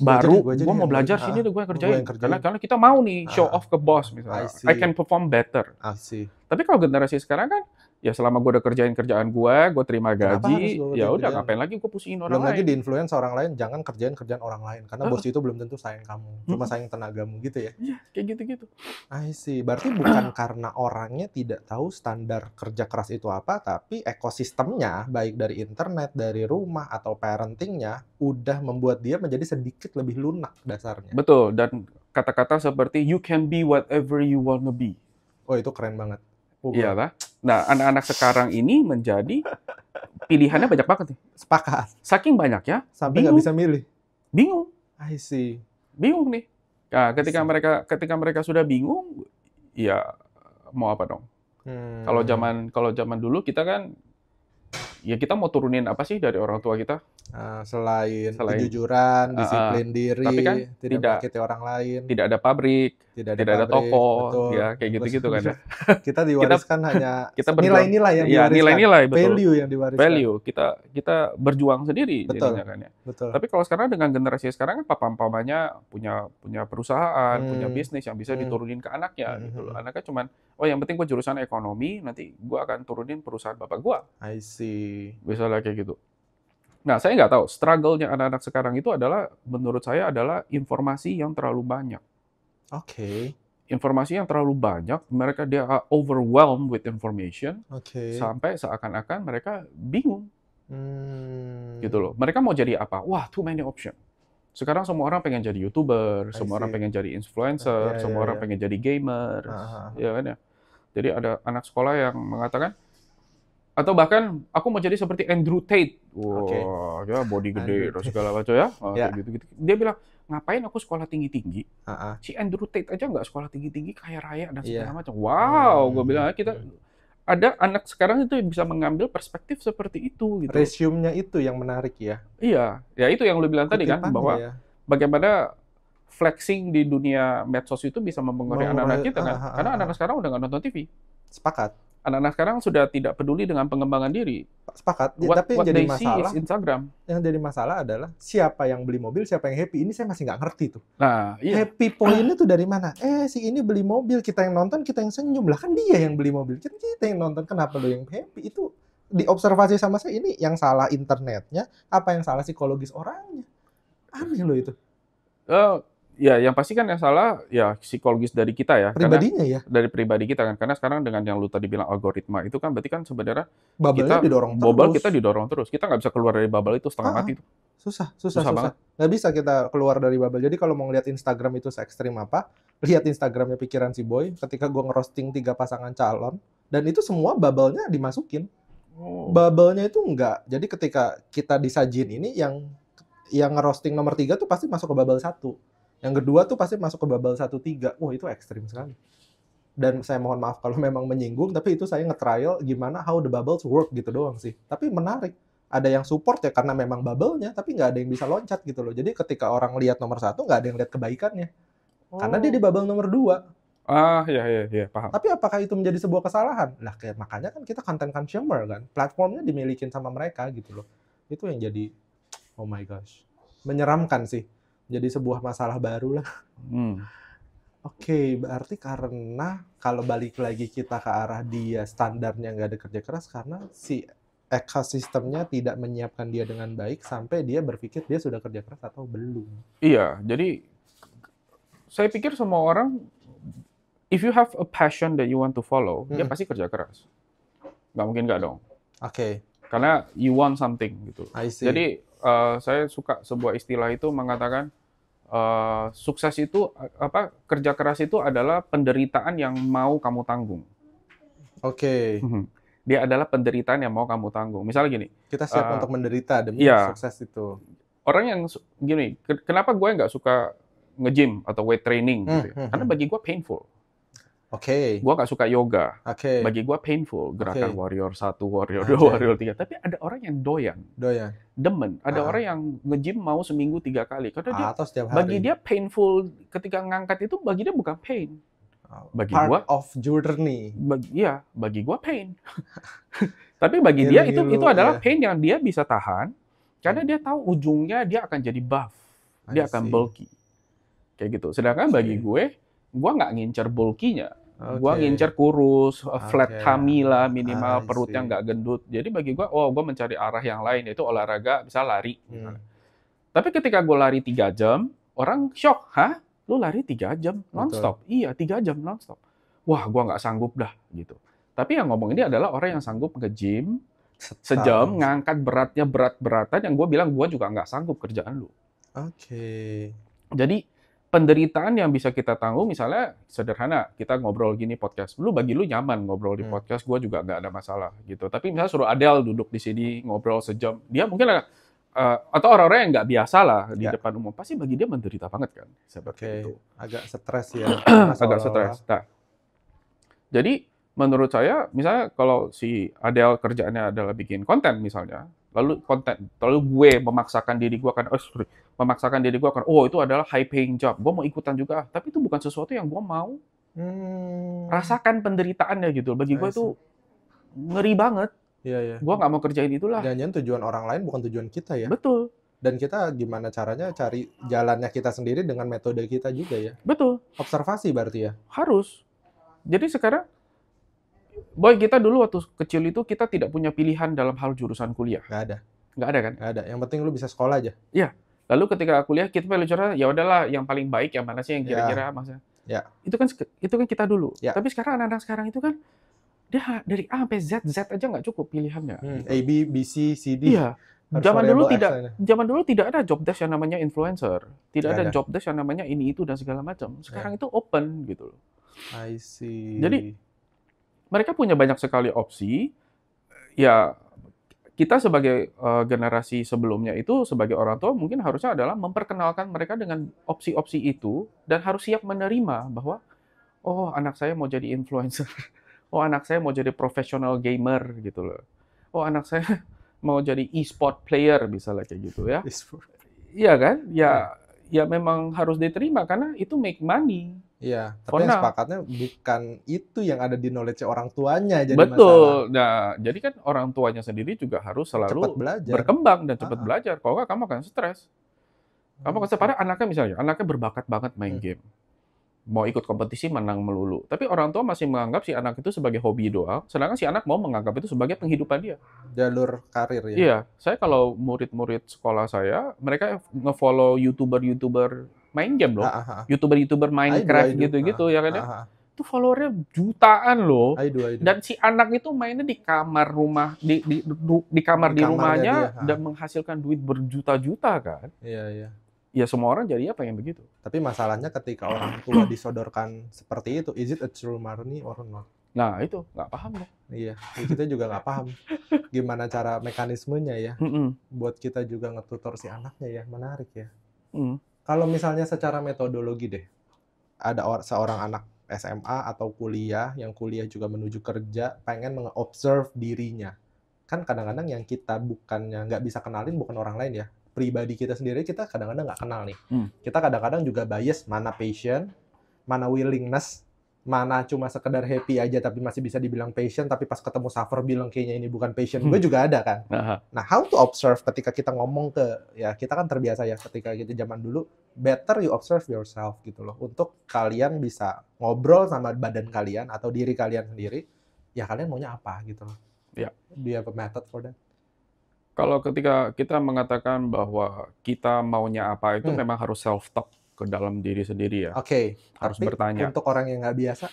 baru, gue, jadi, gue, gue mau belajar sini deh ah, gue kerjain. kerjain. Karena karena kita mau nih show ah. off ke bos misalnya, I, I can perform better. I see. Tapi kalau generasi sekarang kan ya selama gue udah kerjain kerjaan gue, gue terima gaji, ya udah ngapain lagi gue pusingin orang belum lain. Belum lagi di influence orang lain, jangan kerjain kerjaan orang lain karena bos itu belum tentu sayang kamu, cuma sayang tenagamu gitu ya. Iya, kayak gitu-gitu. I see. Berarti bukan karena orangnya tidak tahu standar kerja keras itu apa, tapi ekosistemnya baik dari internet, dari rumah atau parentingnya udah membuat dia menjadi sedikit lebih lunak dasarnya. Betul. Dan kata-kata seperti you can be whatever you wanna be. Oh, itu keren banget Iya Iyalah. Nah, anak-anak sekarang ini menjadi pilihannya banyak banget nih. Sepakat. Saking banyak ya. Sampai nggak bisa milih. Bingung. I see. Bingung nih. Nah, ketika mereka ketika mereka sudah bingung, ya mau apa dong? Hmm. Kalau zaman kalau zaman dulu kita kan ya kita mau turunin apa sih dari orang tua kita? Uh, selain, selain kejujuran, ah, ah. disiplin uh, diri, tapi kan tidak, tidak menyakiti orang lain, tidak ada pabrik, tidak ada, tidak pabrik, ada toko, betul. ya kayak gitu-gitu kan. Kita diwariskan kita, hanya kita nilai-nilai yang ya, nilai-nilai betul. Value yang diwariskan. Value kita kita berjuang sendiri betul. jadinya kan ya. Betul. Tapi kalau sekarang dengan generasi sekarang kan papa-papanya punya punya perusahaan, hmm. punya bisnis yang bisa hmm. diturunin ke anaknya hmm. gitu loh. Hmm. Anaknya cuman oh yang penting gue jurusan ekonomi, nanti gue akan turunin perusahaan bapak gue. I see bisa misalnya kayak gitu nah saya nggak tahu struggle-nya anak-anak sekarang itu adalah menurut saya adalah informasi yang terlalu banyak oke okay. informasi yang terlalu banyak mereka dia uh, overwhelmed with information okay. sampai seakan-akan mereka bingung hmm. gitu loh mereka mau jadi apa wah too many option sekarang semua orang pengen jadi youtuber, I semua see. orang pengen jadi influencer, yeah, ya, ya, semua yeah, orang ya. pengen jadi gamer, Aha. Ah, ah. ya kan ya. Jadi ada anak sekolah yang mengatakan, atau bahkan aku mau jadi seperti Andrew Tate. Wah, wow, okay. ya body gede dan segala macam ya. Oh, gitu-gitu. Dia bilang, ngapain aku sekolah tinggi-tinggi? Uh-uh. Si Andrew Tate aja nggak sekolah tinggi-tinggi, kaya raya dan iya. segala yeah. macam. Wow, hmm. gue bilang ah, kita ada anak sekarang itu bisa mengambil perspektif seperti itu gitu. Resiumnya itu yang menarik ya. Iya, ya itu yang lu bilang tadi kan bahwa ya. bagaimana flexing di dunia medsos itu bisa mempengaruhi anak-anak kita kan. Uh-huh. Karena anak-anak sekarang udah nggak nonton TV. Sepakat anak-anak sekarang sudah tidak peduli dengan pengembangan diri. Sepakat. What, Tapi what jadi masalah Instagram. Yang jadi masalah adalah siapa yang beli mobil, siapa yang happy. Ini saya masih nggak ngerti tuh. Nah, iya. Happy poinnya tuh dari mana? Eh, si ini beli mobil, kita yang nonton, kita yang senyum lah kan dia yang beli mobil, kan kita yang nonton. Kenapa lo yang happy? Itu diobservasi sama saya ini yang salah internetnya, apa yang salah psikologis orangnya? Aneh lo itu. Uh, Ya, yang pasti kan yang salah ya psikologis dari kita ya. Pribadinya karena, ya. Dari pribadi kita kan. Karena sekarang dengan yang lu tadi bilang algoritma itu kan berarti kan sebenarnya bubble kita didorong bubble terus. kita didorong terus. Kita nggak bisa keluar dari bubble itu setengah ah, mati itu. Ah. Susah, susah, susah. Nggak bisa kita keluar dari bubble. Jadi kalau mau ngeliat Instagram itu se ekstrim apa, lihat Instagramnya pikiran si boy. Ketika gua ngerosting tiga pasangan calon dan itu semua bubble-nya dimasukin. Oh. Bubble-nya itu enggak. Jadi ketika kita disajin ini yang yang ngerosting nomor tiga tuh pasti masuk ke bubble satu yang kedua tuh pasti masuk ke bubble 1-3. Wah, itu ekstrim sekali. Dan saya mohon maaf kalau memang menyinggung, tapi itu saya nge-trial gimana how the bubbles work gitu doang sih. Tapi menarik. Ada yang support ya karena memang bubble-nya, tapi nggak ada yang bisa loncat gitu loh. Jadi ketika orang lihat nomor satu, nggak ada yang lihat kebaikannya. Oh. Karena dia di oh. bubble nomor dua. Ah, iya, iya, iya, paham. Tapi apakah itu menjadi sebuah kesalahan? Lah, kayak, makanya kan kita content consumer kan. Platformnya dimilikin sama mereka gitu loh. Itu yang jadi, oh my gosh. Menyeramkan sih jadi sebuah masalah baru lah. Hmm. Oke, okay, berarti karena kalau balik lagi kita ke arah dia standarnya nggak ada kerja keras karena si ekosistemnya tidak menyiapkan dia dengan baik sampai dia berpikir dia sudah kerja keras atau belum. Iya, jadi saya pikir semua orang if you have a passion that you want to follow, hmm. dia pasti kerja keras. Gak mungkin nggak dong. Oke. Okay. Karena you want something gitu. I see. Jadi uh, saya suka sebuah istilah itu mengatakan Eh, sukses itu apa kerja keras itu adalah penderitaan yang mau kamu tanggung. Oke. Okay. Mhm. Dia adalah penderitaan yang mau kamu tanggung. Misalnya gini. Kita siap uh, untuk menderita demi iya. sukses itu. Orang yang gini, kenapa gue nggak suka nge-gym atau weight training? Hmm, gitu ya? hmm, hmm Karena hmm. bagi gue painful. Oke. Okay. Gua nggak suka yoga. Oke. Okay. Bagi gua painful gerakan okay. warrior satu, warrior dua, okay. warrior tiga. Tapi ada orang yang doyan. Doyan. Demen. Ada ah. orang yang ngejim mau seminggu tiga kali. Karena dia, Atau setiap hari. Bagi dia painful ketika ngangkat itu bagi dia bukan pain. Oh, bagi Part gua of journey. Bagi, iya, bagi gua pain. Tapi bagi dia itu itu adalah iya. pain yang dia bisa tahan karena hmm. dia tahu ujungnya dia akan jadi buff. Dia akan bulky. Kayak gitu. Sedangkan bagi gue, gue nggak ngincer bulkinya. Okay. Gua ngincer kurus, eh, flat okay. tummy lah minimal, ah, I perutnya nggak gendut. Jadi bagi gua, oh gua mencari arah yang lain yaitu olahraga, bisa lari. Hmm. Tapi ketika gua lari tiga jam, orang shock, hah? Lu lari tiga jam nonstop? Betul. Iya, tiga jam nonstop. Wah, gua nggak sanggup dah gitu. Tapi yang ngomong ini adalah orang yang sanggup ke gym sejam, ngangkat beratnya berat-beratan yang gue bilang gue juga nggak sanggup kerjaan lu. Oke. Okay. Jadi penderitaan yang bisa kita tanggung misalnya sederhana kita ngobrol gini podcast lu bagi lu nyaman ngobrol di hmm. podcast gue juga nggak ada masalah gitu tapi misalnya suruh Adele duduk di sini ngobrol sejam dia mungkin uh, atau orang-orang yang nggak biasa lah ya. di depan umum pasti bagi dia menderita banget kan seperti okay. itu agak stres ya agak stres nah jadi menurut saya misalnya kalau si Adele kerjaannya adalah bikin konten misalnya lalu konten lalu gue memaksakan diri gue akan oh, sorry, memaksakan diri gue akan oh itu adalah high paying job gue mau ikutan juga ah, tapi itu bukan sesuatu yang gue mau hmm. rasakan penderitaannya gitu bagi gue itu ngeri banget Iya, iya. gue nggak mau kerjain itulah. Jangan tujuan orang lain bukan tujuan kita ya. Betul. Dan kita gimana caranya cari jalannya kita sendiri dengan metode kita juga ya. Betul. Observasi berarti ya. Harus. Jadi sekarang Boy, kita dulu waktu kecil itu kita tidak punya pilihan dalam hal jurusan kuliah. Gak ada. Gak ada kan? Gak ada. Yang penting lu bisa sekolah aja. Iya. Lalu ketika kuliah kita pilih jurusan, ya udahlah yang paling baik yang mana sih yang kira-kira ya. masa. Ya. Itu kan itu kan kita dulu. Ya. Tapi sekarang anak-anak sekarang itu kan dia dari A sampai Z Z aja nggak cukup pilihannya. Hmm, A B B C C D. Iya. zaman dulu tidak zaman dulu tidak ada job desk yang namanya influencer, tidak ada, ada job desk yang namanya ini itu dan segala macam. Sekarang ya. itu open gitu loh. I see. Jadi mereka punya banyak sekali opsi. Ya, kita sebagai uh, generasi sebelumnya itu sebagai orang tua mungkin harusnya adalah memperkenalkan mereka dengan opsi-opsi itu dan harus siap menerima bahwa oh anak saya mau jadi influencer. Oh anak saya mau jadi professional gamer gitu loh. Oh anak saya mau jadi e-sport player misalnya kayak gitu ya. E-sport. Iya kan? Ya, iya ya memang harus diterima karena itu make money. Iya, tapi yang sepakatnya bukan itu yang ada di knowledge orang tuanya jadi Betul. Masalah. Nah, jadi kan orang tuanya sendiri juga harus selalu belajar. berkembang dan cepat belajar. Kalau enggak kamu akan stres. Kamu akan hmm. stres. anaknya misalnya, anaknya berbakat banget main hmm. game mau ikut kompetisi menang melulu. Tapi orang tua masih menganggap si anak itu sebagai hobi doang, sedangkan si anak mau menganggap itu sebagai penghidupan dia. Jalur karir ya. Iya, saya kalau murid-murid sekolah saya, mereka ngefollow youtuber-youtuber main game loh, ah, ah, ah. youtuber-youtuber Minecraft gitu-gitu ya kan ya. Itu followernya jutaan loh. I do, I do. Dan si anak itu mainnya di kamar rumah, di di, di, di kamar di, di rumahnya dia, dan menghasilkan duit berjuta-juta kan. Iya iya ya semua orang jadinya pengen begitu. Tapi masalahnya ketika orang tua disodorkan seperti itu, is it a true marni or not? Nah itu nggak paham iya, ya. Iya, kita juga nggak paham gimana cara mekanismenya ya. Mm-mm. Buat kita juga ngetutor si anaknya ya, menarik ya. Mm. Kalau misalnya secara metodologi deh, ada seorang anak SMA atau kuliah yang kuliah juga menuju kerja pengen mengobserve dirinya. Kan kadang-kadang yang kita bukannya nggak bisa kenalin bukan orang lain ya, pribadi kita sendiri kita kadang-kadang nggak kenal nih. Hmm. Kita kadang-kadang juga bias mana patient, mana willingness, mana cuma sekedar happy aja tapi masih bisa dibilang patient. tapi pas ketemu suffer bilang kayaknya ini bukan patient. hmm. gue juga ada kan Aha. nah how to observe ketika kita ngomong ke ya kita kan terbiasa ya ketika kita zaman dulu better you observe yourself gitu loh untuk kalian bisa ngobrol sama badan kalian atau diri kalian sendiri ya kalian maunya apa gitu loh ya yeah. do you have a method for that kalau ketika kita mengatakan bahwa kita maunya apa itu hmm. memang harus self talk ke dalam diri sendiri ya. Oke. Okay. Harus Tapi bertanya. Untuk orang yang nggak biasa?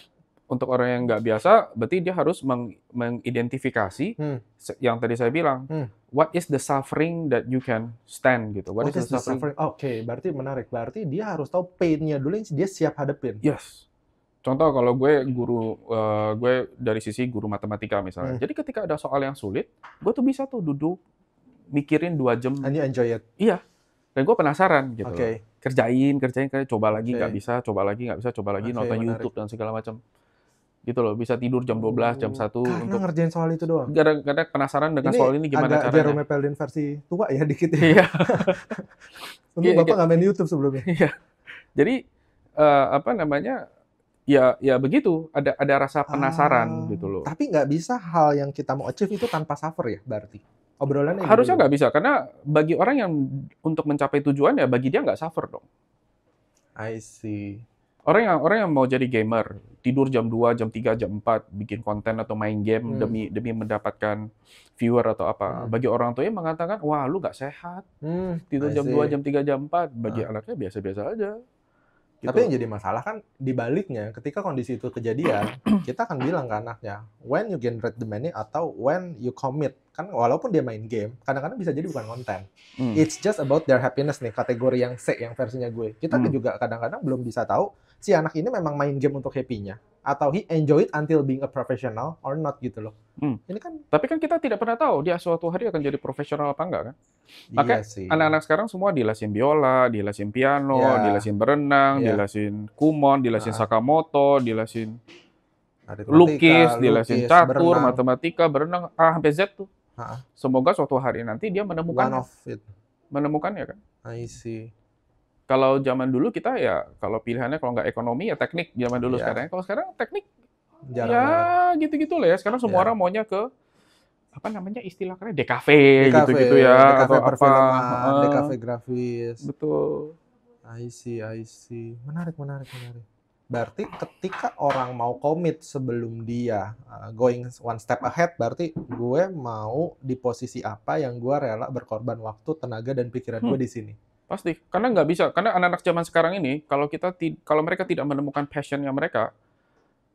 Untuk orang yang nggak biasa, berarti dia harus meng mengidentifikasi hmm. yang tadi saya bilang. Hmm. What is the suffering that you can stand gitu? What, What is, is the suffering? suffering? Oke, okay. berarti menarik. Berarti dia harus tahu painnya dulu yang dia siap hadapin. Yes. Contoh kalau gue guru, uh, gue dari sisi guru matematika misalnya. Hmm. Jadi ketika ada soal yang sulit, gue tuh bisa tuh duduk mikirin dua jam. And you enjoy it? Iya. Dan gue penasaran gitu. Okay. Kerjain, kerjain, kerjain, coba lagi nggak okay. bisa, coba lagi nggak bisa, coba lagi okay, nonton menarik. YouTube dan segala macam gitu loh bisa tidur jam 12, jam 1 Karena untuk ngerjain soal itu doang. karena karena penasaran dengan ini soal ini gimana agak caranya. Jerome Pelin versi tua ya dikit ya. Iya. Untung iya, iya. Bapak nggak main YouTube sebelumnya. Iya. Jadi uh, apa namanya? Ya ya begitu, ada ada rasa penasaran ah, gitu loh. Tapi nggak bisa hal yang kita mau achieve itu tanpa suffer ya berarti obrolan gitu. harusnya nggak bisa karena bagi orang yang untuk mencapai tujuan ya bagi dia nggak suffer dong I see orang yang orang yang mau jadi gamer tidur jam 2, jam 3, jam 4 bikin konten atau main game hmm. demi demi mendapatkan viewer atau apa hmm. bagi orang tuanya mengatakan wah lu nggak sehat hmm, tidur jam see. 2, jam 3, jam 4 bagi hmm. anaknya biasa-biasa aja Gitu. Tapi yang jadi masalah kan dibaliknya, ketika kondisi itu kejadian, kita akan bilang ke anaknya, when you generate the money atau when you commit. Kan walaupun dia main game, kadang-kadang bisa jadi bukan konten. Hmm. It's just about their happiness nih, kategori yang C, yang versinya gue. Kita hmm. juga kadang-kadang belum bisa tahu si anak ini memang main game untuk happy-nya atau he enjoy it until being a professional or not gitu loh. Hmm. Ini kan tapi kan kita tidak pernah tahu dia suatu hari akan jadi profesional apa enggak kan? Iya Maka iya anak-anak sekarang semua dilasin biola, dilasin piano, yeah. dilasin berenang, yeah. dilasin kumon, dilasin nah. sakamoto, dilasin lukis, dilasin catur, berenang. matematika, berenang, A sampai Z tuh. Ha. Semoga suatu hari nanti dia menemukan menemukan ya kan? I see. Kalau zaman dulu kita ya kalau pilihannya kalau nggak ekonomi ya teknik zaman dulu ya. sekarang. Kalau sekarang teknik Jarang ya gitu-gitu lah ya. Sekarang semua ya. orang maunya ke apa namanya istilah DKV gitu-gitu ya DKV atau apa? DKV grafis. Betul. I see, I see. Menarik, menarik, menarik. Berarti ketika orang mau komit sebelum dia uh, going one step ahead, berarti gue mau di posisi apa yang gue rela berkorban waktu, tenaga dan pikiran hmm. gue di sini. Pasti, karena nggak bisa. Karena anak-anak zaman sekarang ini, kalau kita kalau mereka tidak menemukan passionnya mereka,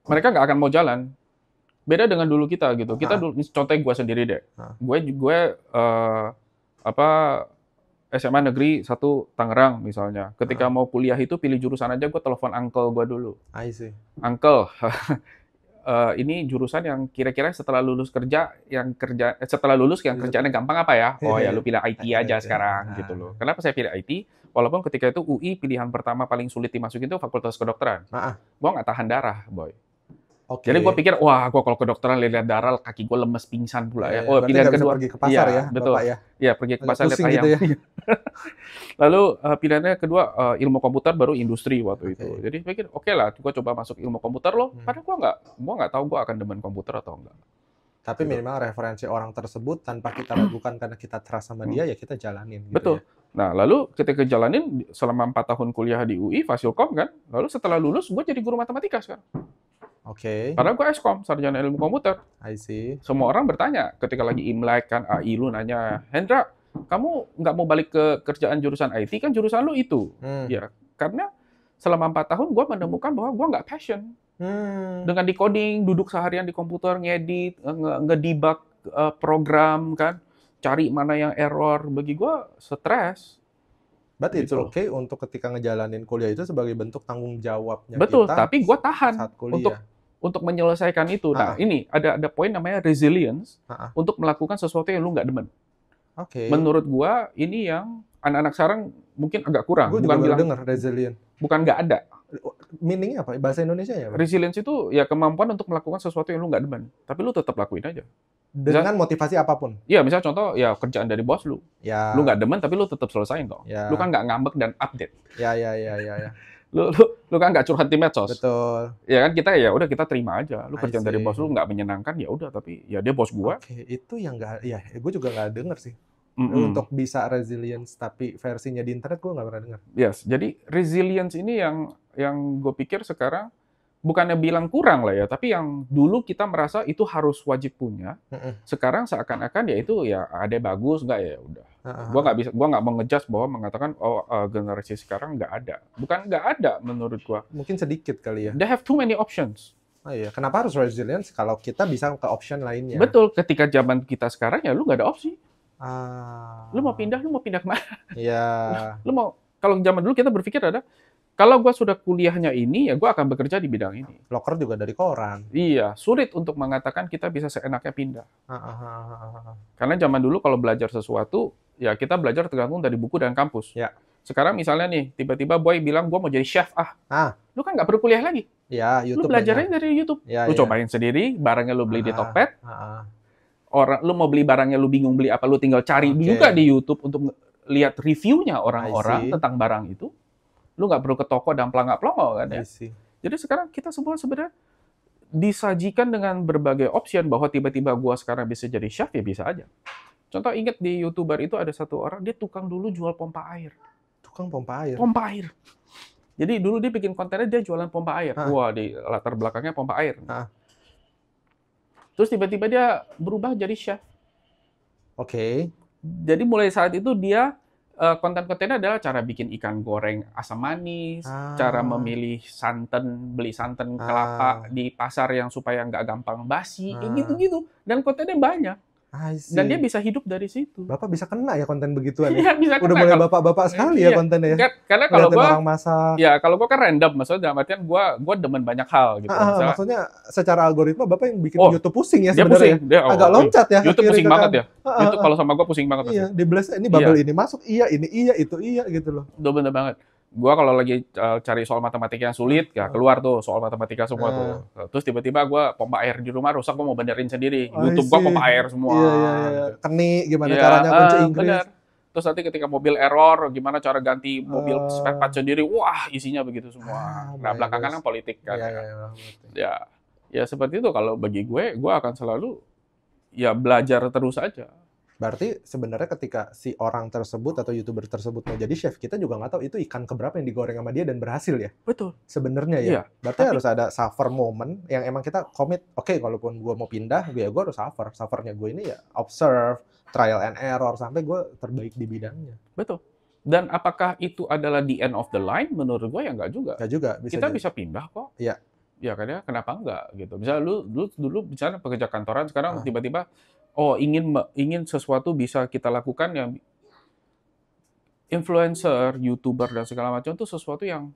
mereka nggak akan mau jalan. Beda dengan dulu kita gitu. Kita ah. dulu, contoh gue sendiri deh. Gue gue uh, apa SMA negeri satu Tangerang misalnya. Ketika ah. mau kuliah itu pilih jurusan aja, gue telepon uncle gue dulu. I see. Uncle, uh, ini jurusan yang kira-kira setelah lulus kerja yang kerja eh, setelah lulus yang iya. kerjaannya gampang apa ya? Oh ya iya, lu pilih IT aja sekarang nah. gitu loh. Kenapa saya pilih IT? Walaupun ketika itu UI pilihan pertama paling sulit dimasukin itu Fakultas Kedokteran. Ah, ah. Gua nggak tahan darah, boy. Okay. Jadi gue pikir, wah gue kalau ke dokteran lihat darah, kaki gue lemes pingsan pula ya. oh pilihan kedua. pergi ke pasar iya, ya, betul. Bapak ya. Iya pergi ke pasar lihat gitu ayam. Gitu ya. Lalu uh, pilihannya kedua uh, ilmu komputer baru industri waktu okay. itu. Jadi pikir oke okay lah, gue coba masuk ilmu komputer loh. Hmm. Padahal gue nggak, gue nggak tahu gue akan demen komputer atau enggak. Tapi gitu. minimal referensi orang tersebut tanpa kita lakukan hmm. karena kita terasa sama dia hmm. ya kita jalanin. Gitu betul. Ya. Nah, lalu ketika jalanin selama empat tahun kuliah di UI, Fasilkom kan, lalu setelah lulus gue jadi guru matematika sekarang. Oke. Okay. Padahal gue Eskom, sarjana ilmu komputer. I see. Semua orang bertanya ketika lagi Imlek kan, AI lu nanya, Hendra, kamu nggak mau balik ke kerjaan jurusan IT kan jurusan lu itu. Hmm. Ya, karena selama empat tahun gue menemukan bahwa gue nggak passion. Hmm. Dengan decoding, duduk seharian di komputer, ngedit, ngedebug eh, program kan cari mana yang error bagi gue stres Betul. Oke, oke okay untuk ketika ngejalanin kuliah itu sebagai bentuk tanggung jawabnya Betul, kita. Betul, tapi gue tahan untuk untuk menyelesaikan itu. Nah, ha -ha. ini ada ada poin namanya resilience ha untuk melakukan sesuatu yang lu nggak demen. Oke. Okay. Menurut gue ini yang anak-anak sekarang mungkin agak kurang. Gue juga bilang, denger resilient. Bukan nggak ada, meaningnya apa? Bahasa Indonesia ya? Resilience itu ya kemampuan untuk melakukan sesuatu yang lu nggak demen, tapi lu tetap lakuin aja. Dengan misal, motivasi apapun. Iya, misal contoh ya kerjaan dari bos lu. Ya. Lu nggak demen tapi lu tetap selesain kok. Ya. Lu kan nggak ngambek dan update. Ya ya ya ya ya. lu, lu lu kan nggak curhat di medsos. Betul. Ya kan kita ya udah kita terima aja. Lu kerjaan dari bos lu nggak menyenangkan ya udah tapi ya dia bos gua. Oke, itu yang nggak ya gua juga nggak denger sih. Mm-mm. untuk bisa resilience tapi versinya di internet gue nggak pernah dengar. Yes, jadi resilience ini yang yang gue pikir sekarang bukannya bilang kurang lah ya, tapi yang dulu kita merasa itu harus wajib punya, mm sekarang seakan-akan ya itu ya ada bagus nggak ya udah. Uh-huh. Gua nggak bisa, gua nggak mau bahwa mengatakan oh uh, generasi sekarang nggak ada, bukan nggak ada menurut gua. Mungkin sedikit kali ya. They have too many options. Oh iya, kenapa harus resilience kalau kita bisa ke option lainnya? Betul, ketika zaman kita sekarang ya lu nggak ada opsi. Ah. Lu mau pindah, lu mau pindah kemana? Iya. Lu mau kalau zaman dulu kita berpikir ada kalau gua sudah kuliahnya ini, ya gua akan bekerja di bidang ini. Loker juga dari koran. Iya, sulit untuk mengatakan kita bisa seenaknya pindah. Ah, ah, ah, Karena zaman dulu kalau belajar sesuatu, ya kita belajar tergantung dari buku dan kampus. Ya. Sekarang misalnya nih, tiba-tiba Boy bilang, gua mau jadi chef, ah. ah. Lu kan nggak perlu kuliah lagi. Ya, YouTube. Lu belajarnya dari YouTube. Ya, lu ya. cobain sendiri, barangnya lu beli ah, di Tokped. Ah, ah orang lu mau beli barangnya lu bingung beli apa lu tinggal cari okay. juga di YouTube untuk lihat reviewnya orang-orang tentang barang itu lu nggak perlu ke toko dan pelangak pelongo kan ya jadi sekarang kita semua sebenarnya disajikan dengan berbagai option bahwa tiba-tiba gua sekarang bisa jadi chef ya bisa aja contoh ingat di youtuber itu ada satu orang dia tukang dulu jual pompa air tukang pompa air pompa air jadi dulu dia bikin kontennya dia jualan pompa air. Hah? Wah, di latar belakangnya pompa air. Hah? Terus tiba-tiba dia berubah jadi chef. Oke. Okay. Jadi mulai saat itu dia eh, konten-kontennya adalah cara bikin ikan goreng asam manis, ah. cara memilih santan, beli santan ah. kelapa di pasar yang supaya nggak gampang basi, gitu gitu-gitu. Dan kontennya banyak. Dan dia bisa hidup dari situ. Bapak bisa kena ya konten begituan. Ya? Iya, bisa kena. Udah mulai bapak-bapak sekali ya iya. ya kontennya ya. Kan, karena kalau gua orang masa. Ya, kalau gua kan random maksudnya dalam artian gua gua demen banyak hal gitu. Ah, ah misalnya, maksudnya secara algoritma Bapak yang bikin oh, YouTube pusing ya sebenarnya. pusing. Dia, ya? oh, Agak oh, loncat ya. YouTube pusing banget ya. Ah, ah YouTube ah. kalau sama gua pusing banget. Iya, di blast ini bubble iya. ini masuk, iya ini iya itu iya gitu loh. Udah bener banget. Gua kalau lagi uh, cari soal matematika yang sulit, ya ah. keluar tuh soal matematika semua uh. tuh. Eh, terus tiba-tiba gue pompa air di rumah rusak, gue mau benerin sendiri. Oh, YouTube gue pompa air semua. yeah, yeah, yeah. Gitu. Keni, gimana ya, caranya kunci uh, Inggris. Bener. Terus nanti ketika mobil error, gimana cara ganti mobil uh, spare part sendiri, wah isinya begitu semua. Uh, nah belakangan kan politik kan. Yeah, yeah, yeah. ya, ya seperti itu kalau bagi gue, gue akan selalu ya belajar terus aja. Berarti sebenarnya ketika si orang tersebut atau youtuber tersebut mau jadi chef, kita juga nggak tahu itu ikan keberapa yang digoreng sama dia dan berhasil ya. Betul. Sebenarnya ya. Iya. Berarti Tapi, harus ada suffer moment yang emang kita komit Oke, okay, kalaupun gue mau pindah, ya gue harus suffer. Suffernya gue ini ya observe, trial and error sampai gue terbaik di bidangnya. Betul. Dan apakah itu adalah the end of the line? Menurut gue ya nggak juga. Nggak juga. Bisa kita jadi. bisa pindah kok. Iya ya kan ya kenapa enggak gitu misalnya lu dulu dulu bicara pekerja kantoran sekarang ah. tiba-tiba ah oh ingin ingin sesuatu bisa kita lakukan yang influencer, youtuber dan segala macam itu sesuatu yang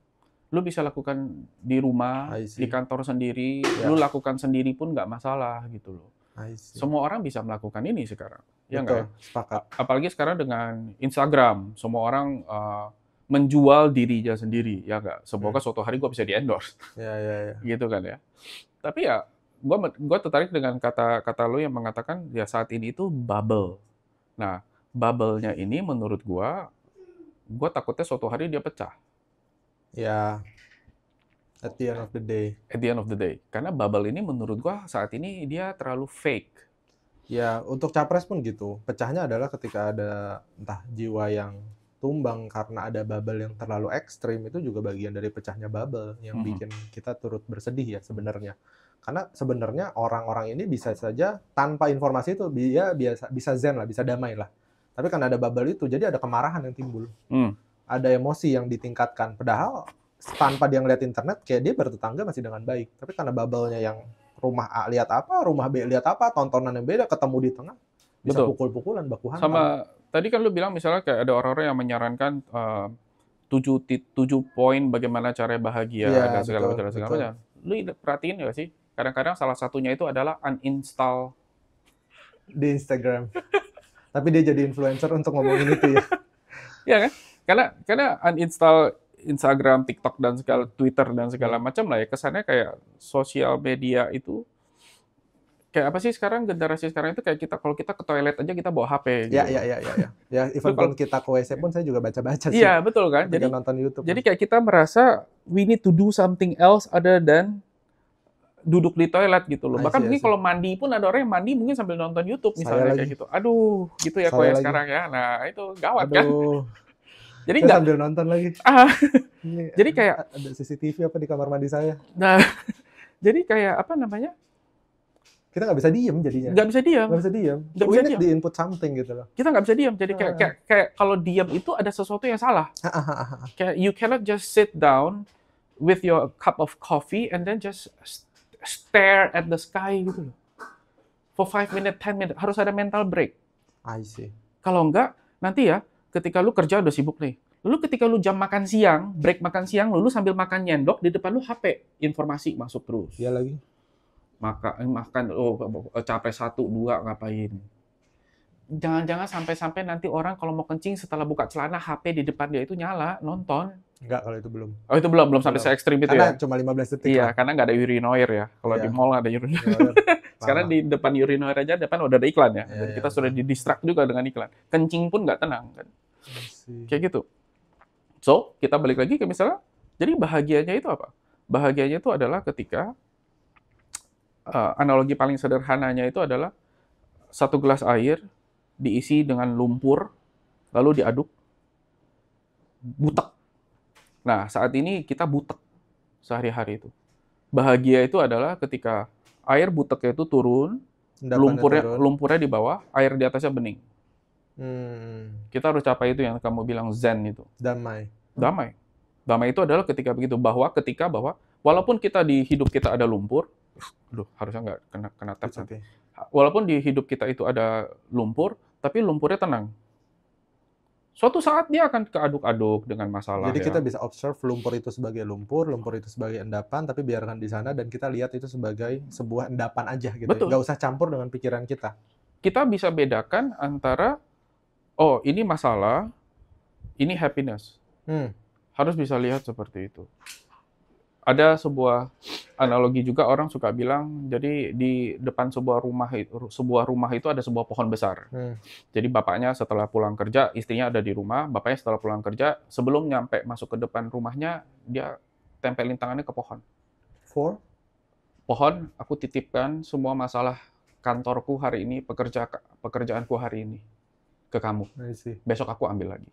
lu bisa lakukan di rumah, di kantor sendiri, yeah. lu lakukan sendiri pun nggak masalah gitu loh. Semua orang bisa melakukan ini sekarang, ya enggak ya? Sepakat. Apalagi sekarang dengan Instagram, semua orang uh, menjual dirinya sendiri, ya enggak Semoga yeah. Hmm. suatu hari gua bisa di endorse, ya, ya, ya. gitu kan ya. Tapi ya gue gue tertarik dengan kata kata lo yang mengatakan ya saat ini itu bubble. Nah, bubble-nya ini menurut gue, gue takutnya suatu hari dia pecah. Ya. At the end of the day. At the end of the day. Karena bubble ini menurut gue saat ini dia terlalu fake. Ya, untuk capres pun gitu. Pecahnya adalah ketika ada entah jiwa yang tumbang karena ada bubble yang terlalu ekstrim itu juga bagian dari pecahnya bubble yang hmm. bikin kita turut bersedih ya sebenarnya. Karena sebenarnya orang-orang ini bisa saja tanpa informasi itu dia biasa bisa zen lah, bisa damai lah. Tapi kan ada bubble itu, jadi ada kemarahan yang timbul. Hmm. Ada emosi yang ditingkatkan. Padahal tanpa dia ngeliat internet, kayak dia bertetangga masih dengan baik. Tapi karena bubble-nya yang rumah A lihat apa, rumah B lihat apa, tontonan yang beda, ketemu di tengah, bisa pukul-pukulan, baku hantam. Sama tadi kan lu bilang misalnya kayak ada orang-orang yang menyarankan uh, tujuh tujuh poin bagaimana cara bahagia ya, dan segala macam segala macam. Lu perhatiin gak sih? Kadang-kadang salah satunya itu adalah uninstall di Instagram. Tapi dia jadi influencer untuk ngomongin itu ya. Iya kan? Karena karena uninstall Instagram, TikTok dan segala Twitter dan segala macam lah ya kesannya kayak sosial media itu kayak apa sih sekarang generasi sekarang itu kayak kita kalau kita ke toilet aja kita bawa HP gitu. Ya ya ya ya ya. Ya even pun kita ke WC pun saya juga baca-baca sih. Iya, betul kan? jadi nonton YouTube. Jadi kan. kayak kita merasa we need to do something else other than duduk di toilet gitu loh. Bahkan mungkin kalau mandi pun ada orang yang mandi mungkin sambil nonton YouTube misalnya kayak gitu. Aduh, gitu ya kok ya sekarang ya. Nah, itu gawat kan? Aduh. kan. Jadi nggak sambil nonton lagi. Ah. ini, jadi kayak ada CCTV apa di kamar mandi saya. Nah, jadi kayak apa namanya? Kita nggak bisa diem jadinya. Nggak bisa diem. Nggak bisa diem. Nggak oh, bisa diem. Di input something gitu loh. Kita nggak bisa diem. Jadi kayak ah. kayak, kayak kalau diem itu ada sesuatu yang salah. kayak you cannot just sit down with your cup of coffee and then just stare at the sky gitu loh. For 5 minutes, 10 minutes, Harus ada mental break. I see. Kalau enggak, nanti ya ketika lu kerja udah sibuk nih. lu ketika lu jam makan siang, break makan siang, lu sambil makan nyendok, di depan lu HP, informasi masuk terus. Iya lagi. Maka, eh, makan, oh eh, capek satu, dua, ngapain jangan-jangan sampai-sampai nanti orang kalau mau kencing setelah buka celana HP di depan dia itu nyala nonton Enggak, kalau itu belum. Oh, itu belum, belum sampai se ekstrim itu karena ya? Karena cuma 15 detik. Iya, kan? karena nggak ada urinoir ya. Kalau iya. di mall ada urinoir. Sekarang di depan urinoir aja, depan udah ada iklan ya. iya, Jadi iya, kita sudah iya. didistract juga dengan iklan. Kencing pun nggak tenang kan. Kayak gitu. So, kita balik lagi ke misalnya, jadi bahagianya itu apa? Bahagianya itu adalah ketika, uh, analogi paling sederhananya itu adalah, satu gelas air diisi dengan lumpur, lalu diaduk, butek. Nah, saat ini kita butek sehari-hari itu. Bahagia itu adalah ketika air butek itu turun, lumpurnya turun. lumpurnya di bawah, air di atasnya bening. Hmm. Kita harus capai itu yang kamu bilang zen itu. Damai. Damai. Damai itu adalah ketika begitu bahwa ketika bahwa walaupun kita di hidup kita ada lumpur, aduh harusnya nggak kena kena tap. Okay. Walaupun di hidup kita itu ada lumpur, tapi lumpurnya tenang. Suatu saat dia akan keaduk-aduk dengan masalah. Jadi ya. kita bisa observe lumpur itu sebagai lumpur, lumpur itu sebagai endapan, tapi biarkan di sana dan kita lihat itu sebagai sebuah endapan aja gitu. Ya. Betul. Gak usah campur dengan pikiran kita. Kita bisa bedakan antara oh ini masalah, ini happiness. Hmm. Harus bisa lihat seperti itu ada sebuah analogi juga orang suka bilang jadi di depan sebuah rumah itu sebuah rumah itu ada sebuah pohon besar hmm. jadi bapaknya setelah pulang kerja istrinya ada di rumah bapaknya setelah pulang kerja sebelum nyampe masuk ke depan rumahnya dia tempelin tangannya ke pohon for pohon aku titipkan semua masalah kantorku hari ini pekerja pekerjaanku hari ini ke kamu besok aku ambil lagi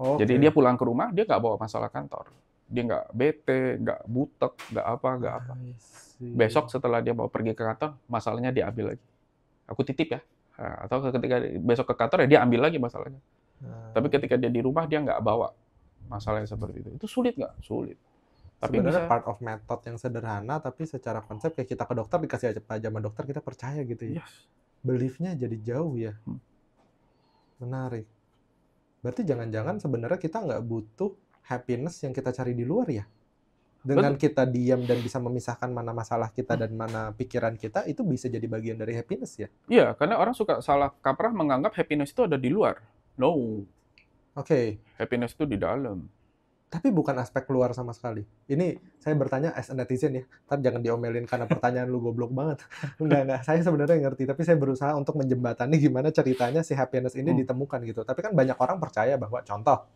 okay. jadi dia pulang ke rumah dia nggak bawa masalah kantor dia nggak bete, nggak butek, nggak apa, nggak apa. Besok setelah dia mau pergi ke kantor, masalahnya dia ambil lagi. Aku titip ya. Nah, atau ketika besok ke kantor ya dia ambil lagi masalahnya. Nah. Tapi ketika dia di rumah dia nggak bawa masalahnya seperti itu. Itu sulit nggak? Sulit. Tapi sebenarnya bisa, part of method yang sederhana tapi secara konsep kayak kita ke dokter dikasih aja sama dokter kita percaya gitu ya. Yes. Beliefnya jadi jauh ya. Hmm. Menarik. Berarti jangan-jangan sebenarnya kita nggak butuh happiness yang kita cari di luar ya. Dengan Betul. kita diam dan bisa memisahkan mana masalah kita dan mana pikiran kita, itu bisa jadi bagian dari happiness ya? Iya, karena orang suka salah kaprah menganggap happiness itu ada di luar. No. Oke. Okay. Happiness itu di dalam. Tapi bukan aspek luar sama sekali. Ini saya bertanya as a netizen ya. Ntar jangan diomelin karena pertanyaan lu goblok banget. Enggak, enggak. Saya sebenarnya ngerti. Tapi saya berusaha untuk menjembatani gimana ceritanya si happiness ini hmm. ditemukan gitu. Tapi kan banyak orang percaya bahwa, contoh,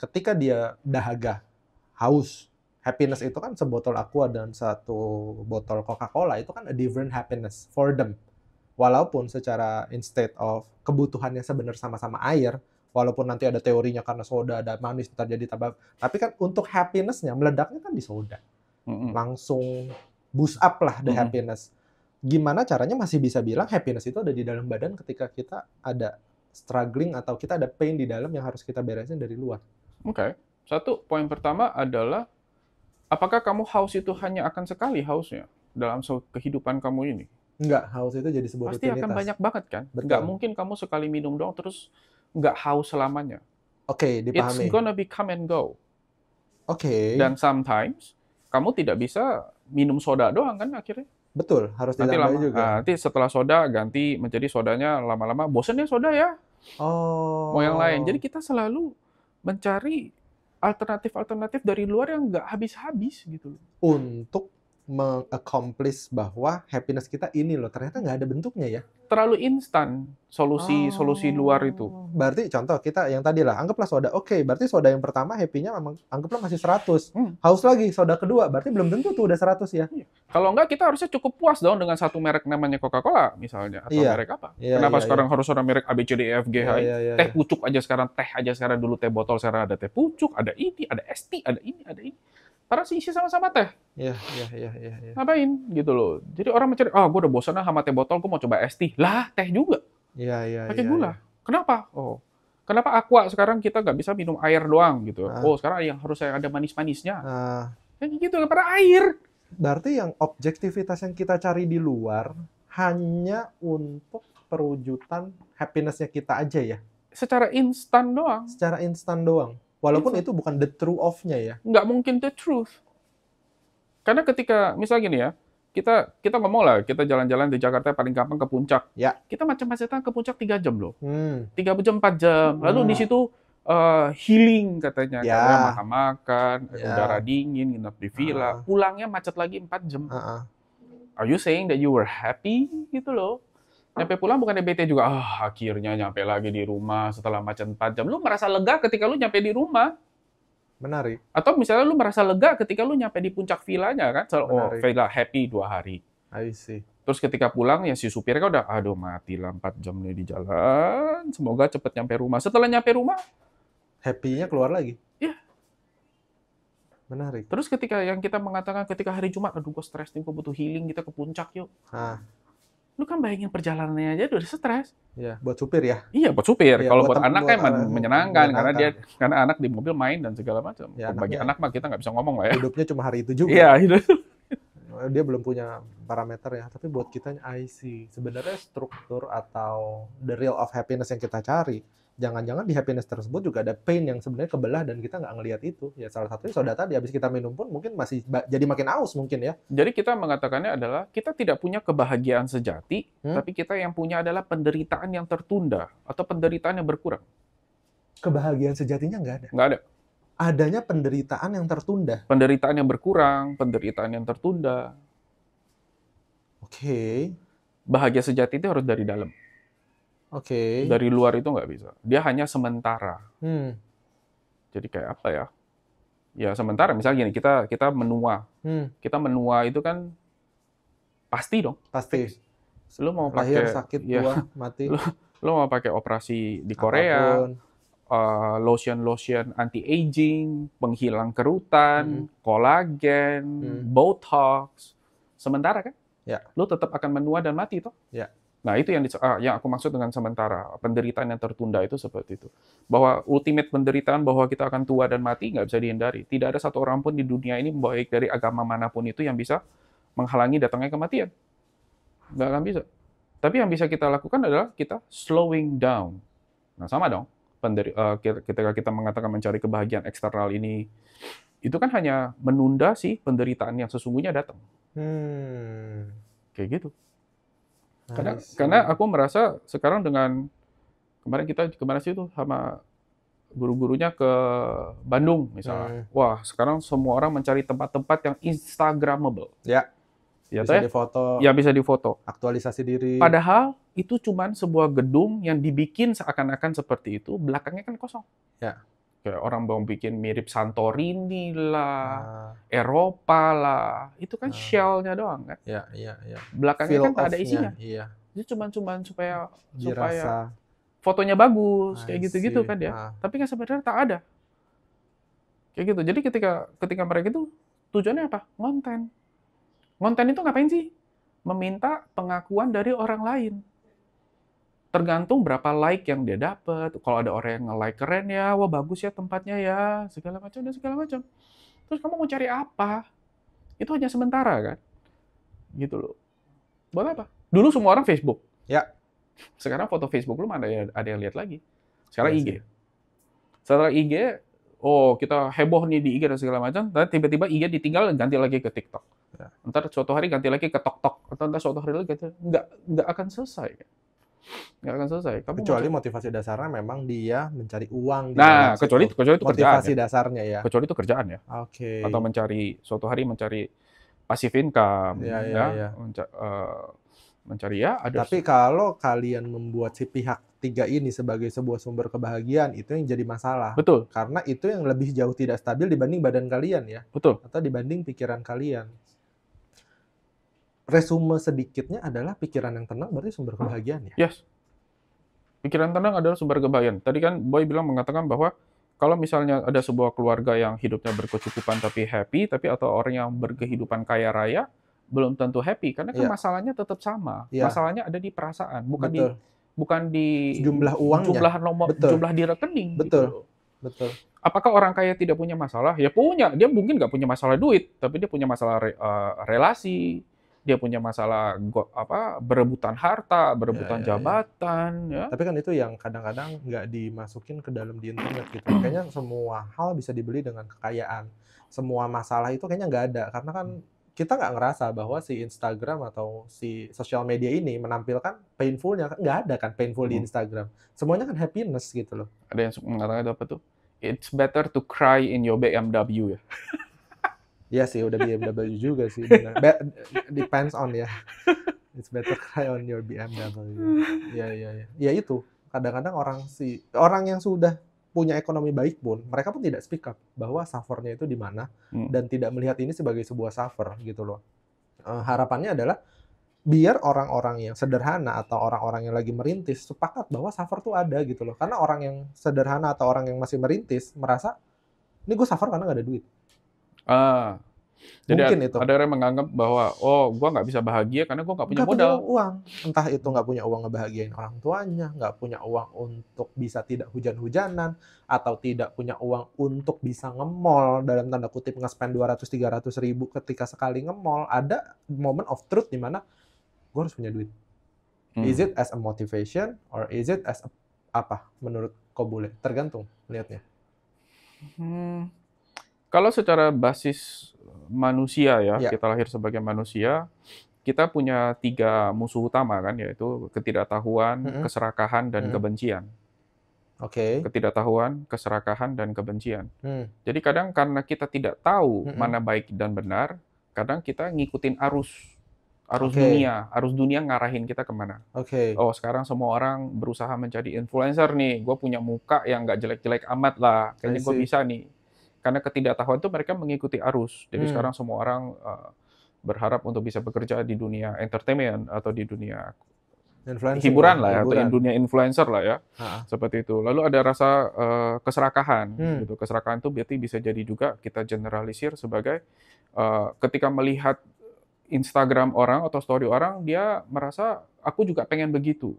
ketika dia dahaga, haus, happiness itu kan sebotol aqua dan satu botol Coca-Cola itu kan a different happiness for them. Walaupun secara instead of kebutuhannya sebenarnya sama-sama air, walaupun nanti ada teorinya karena soda ada manis terjadi, jadi tapi kan untuk happinessnya meledaknya kan di soda. Mm -hmm. Langsung boost up lah the mm -hmm. happiness. Gimana caranya masih bisa bilang happiness itu ada di dalam badan ketika kita ada struggling atau kita ada pain di dalam yang harus kita beresin dari luar. Oke. Okay. Satu poin pertama adalah apakah kamu haus itu hanya akan sekali hausnya dalam kehidupan kamu ini? Enggak, haus itu jadi sebuah Pasti rutinitas. akan banyak banget kan? Betul. Enggak mungkin kamu sekali minum doang terus enggak haus selamanya. Oke, okay, dipahami. It's gonna be come and go. Oke. Okay. Dan sometimes kamu tidak bisa minum soda doang kan akhirnya? Betul, harus nanti lama, juga. Ah, nanti setelah soda ganti menjadi sodanya lama-lama bosannya soda ya. Oh. Mau yang lain. Jadi kita selalu mencari alternatif-alternatif dari luar yang nggak habis-habis gitu loh. Untuk mengaccomplish bahwa happiness kita ini loh ternyata nggak ada bentuknya ya terlalu instan solusi oh. solusi luar itu berarti contoh kita yang tadi lah anggaplah soda oke okay, berarti soda yang pertama happynya memang anggaplah masih 100 hmm. haus lagi soda kedua berarti belum tentu tuh udah 100 ya iya. kalau enggak kita harusnya cukup puas dong dengan satu merek namanya Coca-Cola misalnya atau iya. merek apa iya, kenapa iya, iya. sekarang iya. harus ada merek A B C D E F G iya, H teh pucuk aja sekarang teh aja sekarang dulu teh botol sekarang ada teh pucuk ada ini ada ST ada ini ada ini karena sih isi sama-sama teh. Iya, iya, iya, iya. Ya. Ngapain gitu loh. Jadi orang mencari, oh, ah, gue udah bosan lah sama teh botol, gue mau coba es teh. Lah, teh juga. Iya, iya, Pakai iya, gula. Ya. Kenapa? Oh, kenapa aqua sekarang kita nggak bisa minum air doang gitu. Ah. Oh, sekarang yang harus ada manis-manisnya. Ah. Kayak gitu, pada air. Berarti yang objektivitas yang kita cari di luar hanya untuk perwujudan happinessnya kita aja ya? Secara instan doang. Secara instan doang. Walaupun itu bukan the true of-nya ya. Nggak mungkin the truth. Karena ketika, misalnya gini ya, kita kita ngomong lah, kita jalan-jalan di Jakarta paling gampang ke puncak. Ya. Kita macam-macam ke puncak 3 jam loh. Hmm. 3 jam, 4 jam. Lalu di hmm. situ uh, healing katanya kan, ya. karena ya, makan-makan, ya. udara dingin, nginep di villa, uh. pulangnya macet lagi 4 jam. Uh ah, huh ah. Are you saying that you were happy gitu loh? nyampe pulang bukan BT juga ah akhirnya nyampe lagi di rumah setelah macam 4 jam lu merasa lega ketika lu nyampe di rumah menarik atau misalnya lu merasa lega ketika lu nyampe di puncak villanya kan so, oh villa happy dua hari I see terus ketika pulang ya si supirnya kan udah aduh mati lah 4 jam nih di jalan semoga cepet nyampe rumah setelah nyampe rumah happy-nya keluar lagi Iya, menarik terus ketika yang kita mengatakan ketika hari Jumat aduh gua stres nih gua butuh healing kita ke puncak yuk Hah lu kan bayangin perjalanannya aja udah stres. Iya, buat supir ya. Iya, buat supir. Ya, Kalau buat, buat anak kan menyenangkan, menyenangkan karena dia karena anak di mobil main dan segala macam. Iya, ya, Bagi anak mah kita nggak bisa ngomong lah ya. Hidupnya cuma hari itu juga. Iya, hidup. Dia belum punya parameter ya, tapi buat kita IC sebenarnya struktur atau the real of happiness yang kita cari jangan-jangan di happiness tersebut juga ada pain yang sebenarnya kebelah dan kita nggak ngelihat itu. Ya salah satunya soda tadi habis kita minum pun mungkin masih jadi makin aus mungkin ya. Jadi kita mengatakannya adalah kita tidak punya kebahagiaan sejati, hmm? tapi kita yang punya adalah penderitaan yang tertunda atau penderitaan yang berkurang. Kebahagiaan sejatinya nggak ada. Nggak ada. Adanya penderitaan yang tertunda. Penderitaan yang berkurang, penderitaan yang tertunda. Oke. Okay. Bahagia sejati itu harus dari dalam. Oke. Okay. Dari luar itu nggak bisa. Dia hanya sementara. Hmm. Jadi kayak apa ya? Ya sementara. Misalnya gini, kita kita menua. Hmm. Kita menua itu kan pasti dong. Pasti. Lu mau pakai sakit, ya, mati. Lu, lu mau pakai operasi di Korea. Uh, lotion lotion anti aging, penghilang kerutan, hmm. kolagen, hmm. botox. Sementara kan? Ya. Lu tetap akan menua dan mati toh? Ya Nah, itu yang, ah, yang aku maksud dengan sementara. Penderitaan yang tertunda itu seperti itu. Bahwa ultimate penderitaan bahwa kita akan tua dan mati nggak bisa dihindari. Tidak ada satu orang pun di dunia ini, baik dari agama manapun itu, yang bisa menghalangi datangnya kematian. Nggak akan bisa. Tapi yang bisa kita lakukan adalah kita slowing down. Nah, sama dong. Penderi, uh, ketika kita mengatakan mencari kebahagiaan eksternal ini, itu kan hanya menunda sih penderitaan yang sesungguhnya datang. Hmm. Kayak gitu. Karena nice. karena aku merasa sekarang dengan kemarin kita kemarin sih itu sama guru-gurunya ke Bandung misalnya. yeah. Iya. Wah, sekarang semua orang mencari tempat-tempat yang instagramable. Ya. Ya, bisa difoto. Ya, bisa difoto. Aktualisasi diri. Padahal itu cuma sebuah gedung yang dibikin seakan-akan seperti itu, belakangnya kan kosong. Ya kayak orang mau bikin mirip Santorini lah, ah. Eropa lah, itu kan ah. shellnya doang kan. Iya iya iya. Belakangnya Feel kan tak ada isinya. Iya. Itu cuma cuman supaya supaya fotonya bagus I kayak gitu-gitu kan ya. Ah. Tapi kan sebenarnya tak ada. Kayak gitu. Jadi ketika ketika mereka itu tujuannya apa? Konten. Konten itu ngapain sih? Meminta pengakuan dari orang lain tergantung berapa like yang dia dapat. Kalau ada orang yang nge-like keren ya, wah bagus ya tempatnya ya, segala macam dan segala macam. Terus kamu mau cari apa? Itu hanya sementara kan? Gitu loh. Buat apa? Dulu semua orang Facebook. Ya. Sekarang foto Facebook lu ada yang, ada yang lihat lagi. Sekarang IG. Iya Sekarang Setelah IG, oh kita heboh nih di IG dan segala macam, dan tiba-tiba IG ditinggal dan ganti lagi ke TikTok. Ya. Ntar suatu hari ganti lagi ke Tok atau ntar suatu hari lagi ganti, nggak, nggak akan selesai. Kan? nggak akan selesai. Kamu kecuali mau... motivasi dasarnya memang dia mencari uang. Nah, kecuali itu. kecuali itu kerjaan. Motivasi ya. dasarnya ya. Kecuali itu kerjaan ya. Oke. Okay. Atau mencari suatu hari mencari pasif income, iya, iya, ya, ya, ya. Menca uh, mencari ya. Ada... Tapi kalau kalian membuat si pihak tiga ini sebagai sebuah sumber kebahagiaan itu yang jadi masalah. Betul. Karena itu yang lebih jauh tidak stabil dibanding badan kalian ya. Betul. Atau dibanding pikiran kalian resume sedikitnya adalah pikiran yang tenang berarti sumber hmm. kebahagiaan ya? Yes. Pikiran tenang adalah sumber kebahagiaan. Tadi kan Boy bilang mengatakan bahwa kalau misalnya ada sebuah keluarga yang hidupnya berkecukupan tapi happy, tapi atau orang yang berkehidupan kaya raya, belum tentu happy karena kan ya. masalahnya tetap sama. Ya. Masalahnya ada di perasaan, bukan Betul. di bukan di jumlah uang, jumlah nomor, Betul. jumlah di rekening. Gitu Betul. Gitu. Betul. Apakah orang kaya tidak punya masalah? Ya punya. Dia mungkin nggak punya masalah duit, tapi dia punya masalah re, uh, relasi, dia punya masalah apa berebutan harta, berebutan ya, ya, ya, jabatan. Ya. Tapi kan itu yang kadang-kadang nggak dimasukin ke dalam di internet gitu. Hmm. Kayaknya semua hal bisa dibeli dengan kekayaan. Semua masalah itu kayaknya nggak ada karena kan kita nggak ngerasa bahwa si Instagram atau si sosial media ini menampilkan painfulnya nggak ada kan painful hmm. di Instagram semuanya kan happiness gitu loh ada yang mengatakan apa tuh it's better to cry in your BMW ya Iya sih, udah BMW juga sih. depends on ya. It's better cry on your BMW. Iya, iya, iya. Ya itu. Kadang-kadang orang si orang yang sudah punya ekonomi baik pun, mereka pun tidak speak up bahwa suffernya itu di mana hmm. dan tidak melihat ini sebagai sebuah suffer gitu loh. Uh, harapannya adalah biar orang-orang yang sederhana atau orang-orang yang lagi merintis sepakat bahwa suffer tuh ada gitu loh. Karena orang yang sederhana atau orang yang masih merintis merasa ini gue suffer karena gak ada duit Ah. Jadi Mungkin ada, itu. ada yang menganggap bahwa oh gua nggak bisa bahagia karena gua nggak punya gak modal. Punya uang. Entah itu nggak punya uang ngebahagiain orang tuanya, nggak punya uang untuk bisa tidak hujan-hujanan atau tidak punya uang untuk bisa ngemol dalam tanda kutip nge-spend 200 300 ribu ketika sekali ngemol. Ada moment of truth di mana gue harus punya duit. Hmm. Is it as a motivation or is it as a, apa menurut kau boleh tergantung lihatnya. Hmm kalau secara basis eh, manusia ya, ya, kita lahir sebagai manusia, kita punya tiga musuh utama kan, yaitu ketidaktahuan, -hmm. keserakahan, dan -hmm. kebencian. Oke. Okay. Ketidaktahuan, keserakahan, dan kebencian. Hmm. Jadi kadang karena kita tidak tahu hmm. mana baik dan benar, kadang kita ngikutin arus arus okay. dunia, arus dunia ngarahin kita kemana. Oke. Okay. Oh sekarang semua orang berusaha menjadi influencer nih, gue punya muka yang nggak jelek-jelek amat lah, kayaknya gue bisa nih karena ketidaktahuan itu mereka mengikuti arus. Jadi hmm. sekarang semua orang eh, berharap untuk bisa bekerja di dunia entertainment atau di dunia influencer hiburan lah ya, hiburan. atau di dunia influencer lah ya. Ha. Seperti itu. Lalu ada rasa uh, keserakahan hmm. gitu. Keserakahan itu berarti bisa jadi juga kita generalisir sebagai uh, ketika melihat Instagram orang atau story orang dia merasa aku juga pengen begitu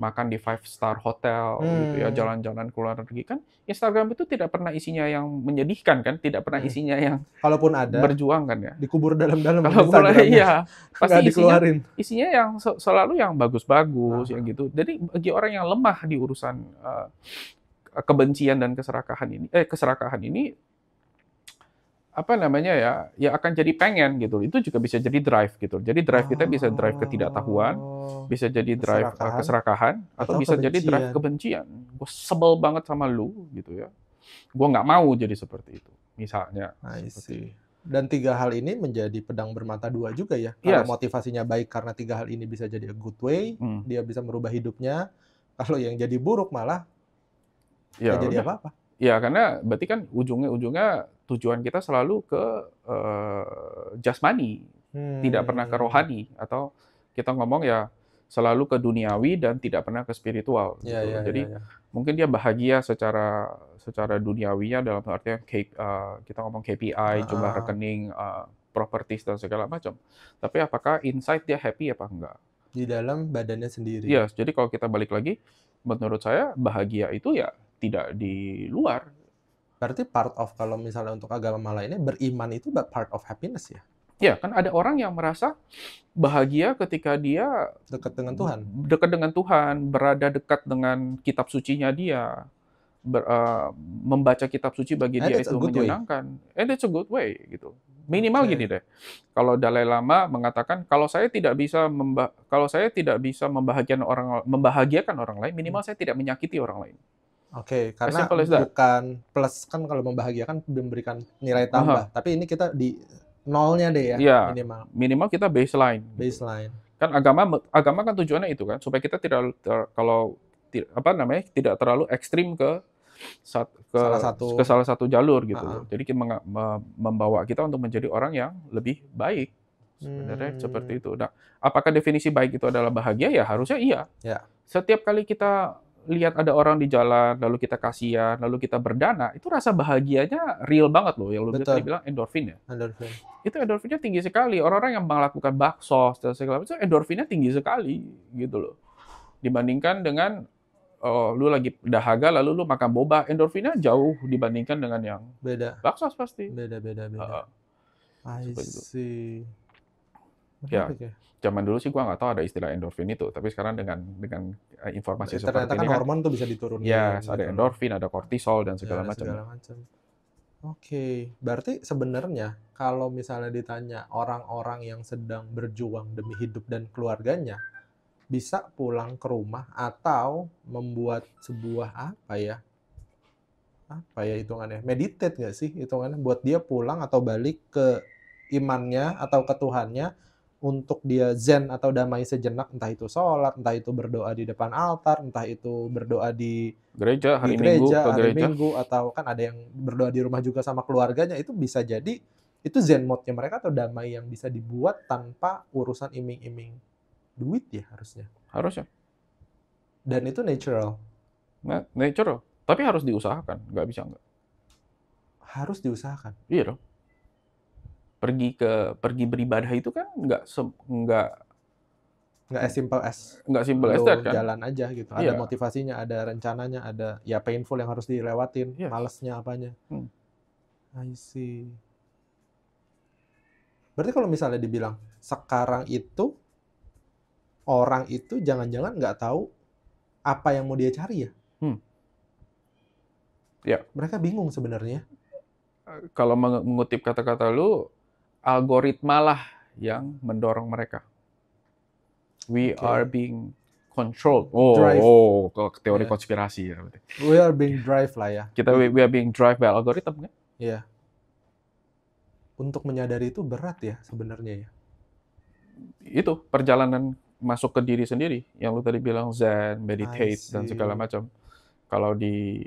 makan di five star hotel hmm. gitu ya hmm. jalan-jalan keluar negeri kan Instagram itu tidak pernah isinya yang menyedihkan kan tidak pernah hmm. isinya yang kalaupun ada berjuang kan ya dikubur dalam-dalam kalau mulai iya pasti dikeluarin. isinya isinya yang selalu yang bagus-bagus nah. yang gitu jadi bagi orang yang lemah di urusan uh, kebencian dan keserakahan ini eh keserakahan ini apa namanya ya ya akan jadi pengen gitu itu juga bisa jadi drive gitu jadi drive kita bisa drive ketidaktahuan oh. bisa jadi drive eh, keserakahan, keserakahan atau, atau bisa kebencian. jadi drive kebencian gue sebel banget sama lu gitu ya gue nggak mau jadi seperti itu misalnya seperti dan tiga hal ini menjadi pedang bermata dua juga ya kalau yes. motivasinya baik karena tiga hal ini bisa jadi a good way hmm. dia bisa merubah hidupnya kalau yang jadi buruk malah ya, jadi apa apa ya karena berarti kan ujungnya ujungnya tujuan kita selalu ke uh, jasmani, hmm. tidak pernah ke rohani atau kita ngomong ya selalu ke duniawi dan tidak pernah ke spiritual. Ya, gitu. ya, Jadi ya, ya. mungkin dia bahagia secara secara duniawinya dalam artian uh, kita ngomong KPI, ah. jumlah ah. rekening, uh, properties dan segala macam. Tapi apakah inside dia happy apa enggak? Di dalam badannya sendiri. Iya, yes, jadi kalau kita balik lagi, menurut saya bahagia itu ya tidak di luar, Berarti part of kalau misalnya untuk agama lainnya beriman itu part of happiness ya. Ya, kan ada orang yang merasa bahagia ketika dia dekat dengan Tuhan. Dekat dengan Tuhan, berada dekat dengan kitab sucinya dia. Ber, uh, membaca kitab suci bagi And dia itu menyenangkan. Way. And it's a good way gitu. Minimal okay. gini deh. Kalau Dalai Lama mengatakan kalau saya tidak bisa kalau saya tidak bisa membahagiakan orang membahagiakan orang lain, minimal hmm. saya tidak menyakiti orang lain. Oke, okay, karena bukan plus kan kalau membahagiakan memberikan nilai tambah, uh -huh. tapi ini kita di nolnya deh ya yeah, minimal. Minimal kita baseline. Baseline. Kan agama agama kan tujuannya itu kan supaya kita tidak ter, kalau ti, apa namanya tidak terlalu ekstrim ke sat, ke salah satu ke salah satu jalur gitu. Uh -huh. Jadi kita meng, me, membawa kita untuk menjadi orang yang lebih baik sebenarnya hmm. seperti itu. Nah, apakah definisi baik itu adalah bahagia? Ya harusnya iya. Yeah. Setiap kali kita lihat ada orang di jalan, lalu kita kasihan, lalu kita berdana, itu rasa bahagianya real banget loh. Yang lu Betul. tadi bilang endorfin ya. Endorfin. Itu endorfinnya tinggi sekali. Orang-orang yang melakukan bakso dan segala macam, endorfinnya tinggi sekali gitu loh. Dibandingkan dengan oh, lu lagi dahaga, lalu lu makan boba, endorfinnya jauh dibandingkan dengan yang beda. Bakso pasti. Beda, beda, beda. Uh, I see ya. Zaman dulu sih gua nggak tahu ada istilah endorfin itu, tapi sekarang dengan dengan eh, informasi Ternyata seperti kan ini kan hormon tuh bisa diturunkan. Ya, gitu. ada endorfin, ada kortisol dan segala ya, macam. macam. Oke, okay. berarti sebenarnya kalau misalnya ditanya orang-orang yang sedang berjuang demi hidup dan keluarganya bisa pulang ke rumah atau membuat sebuah apa ya? Apa ya hitungannya? Meditate nggak sih hitungannya buat dia pulang atau balik ke imannya atau ke Tuhannya untuk dia zen atau damai sejenak, entah itu sholat, entah itu berdoa di depan altar, entah itu berdoa di gereja hari di gereja, minggu, hari gereja. minggu, atau kan ada yang berdoa di rumah juga sama keluarganya, itu bisa jadi itu zen mode-nya mereka atau damai yang bisa dibuat tanpa urusan iming-iming duit ya harusnya. Harusnya. Dan itu natural. natural. Tapi harus diusahakan, nggak bisa nggak. Harus diusahakan. Iya dong pergi ke pergi beribadah itu kan nggak nggak nggak as simple as nggak simple as that kan jalan aja gitu ada yeah. motivasinya ada rencananya ada ya painful yang harus dilewatin yes. malesnya apanya hmm. I see berarti kalau misalnya dibilang sekarang itu orang itu jangan-jangan nggak tahu apa yang mau dia cari ya hmm. ya yeah. mereka bingung sebenarnya kalau mengutip kata-kata lu algoritmalah yang mendorong mereka. We okay. are being controlled. Oh, oh drive. oh, teori yeah. konspirasi ya. We are being drive lah ya. Kita we, we are being drive by algorithm kan? Iya. Yeah. Untuk menyadari itu berat ya sebenarnya ya. Itu perjalanan masuk ke diri sendiri yang lu tadi bilang zen, meditate dan segala macam. Kalau di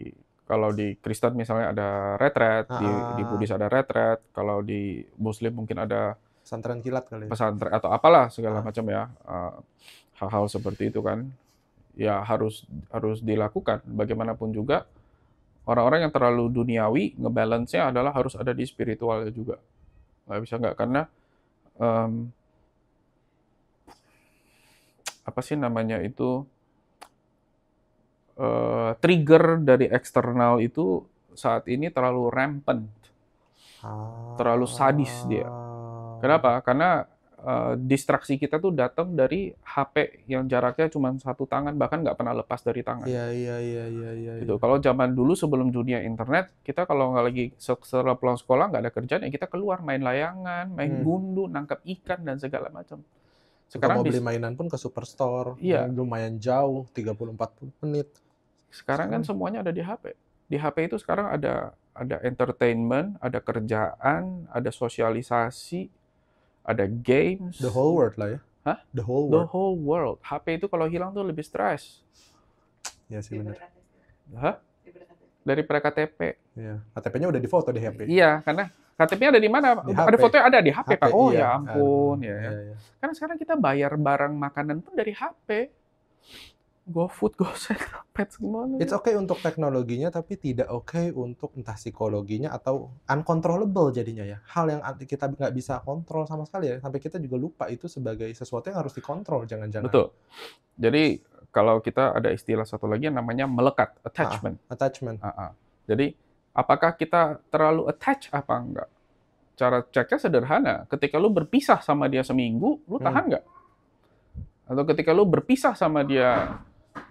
kalau di Kristen misalnya ada retret, di, di Buddhis ada retret, kalau di Muslim mungkin ada pesantren kilat kali. Ya. Pesantren atau apalah segala macam ya. Eh, hal-hal uh, seperti itu kan ya harus harus dilakukan bagaimanapun juga orang-orang yang terlalu duniawi ngebalance-nya adalah harus ada di spiritualnya juga. Nggak bisa nggak karena um, apa sih namanya itu uh, trigger dari eksternal itu saat ini terlalu rampant, ah. terlalu sadis dia. Ah. Kenapa? Karena uh, distraksi kita tuh datang dari HP yang jaraknya cuma satu tangan bahkan nggak pernah lepas dari tangan. Iya iya iya iya. Ya, gitu. Ya. Kalau zaman dulu sebelum dunia internet kita kalau nggak lagi setelah pulang sekolah nggak ada kerjaan ya kita keluar main layangan, main hmm. gundu, nangkap ikan dan segala macam. Sekarang Suka mau beli mainan pun ke superstore, iya. lumayan jauh 30 40 menit. Sekarang kan hmm. semuanya ada di HP. Di HP itu sekarang ada ada entertainment, ada kerjaan, ada sosialisasi, ada games. The whole world lah ya. Hah? The whole world. The whole world. HP itu kalau hilang tuh lebih stres. Ya sih benar. Hah? Dari pre KTP. Iya. KTP-nya udah difoto di HP. Iya, karena KTP-nya ada di mana? Di ada fotonya ada di HP, HP Pak. Oh ya iya. ya ampun, ya, ya. Iya, iya. Karena sekarang kita bayar barang makanan pun dari HP. GoFood, GoSend, Pet semuanya. It's okay untuk teknologinya tapi tidak oke okay untuk entah psikologinya atau uncontrollable jadinya ya. Hal yang kita nggak bisa kontrol sama sekali ya. Sampai kita juga lupa itu sebagai sesuatu yang harus dikontrol jangan-jangan. Betul. Jadi kalau kita ada istilah satu lagi yang namanya melekat, attachment. Ah, attachment. Ah, ah. Jadi apakah kita terlalu attach apa enggak? Cara ceknya sederhana. Ketika lu berpisah sama dia seminggu, lu hmm. tahan nggak? Hmm. Atau ketika lu berpisah sama dia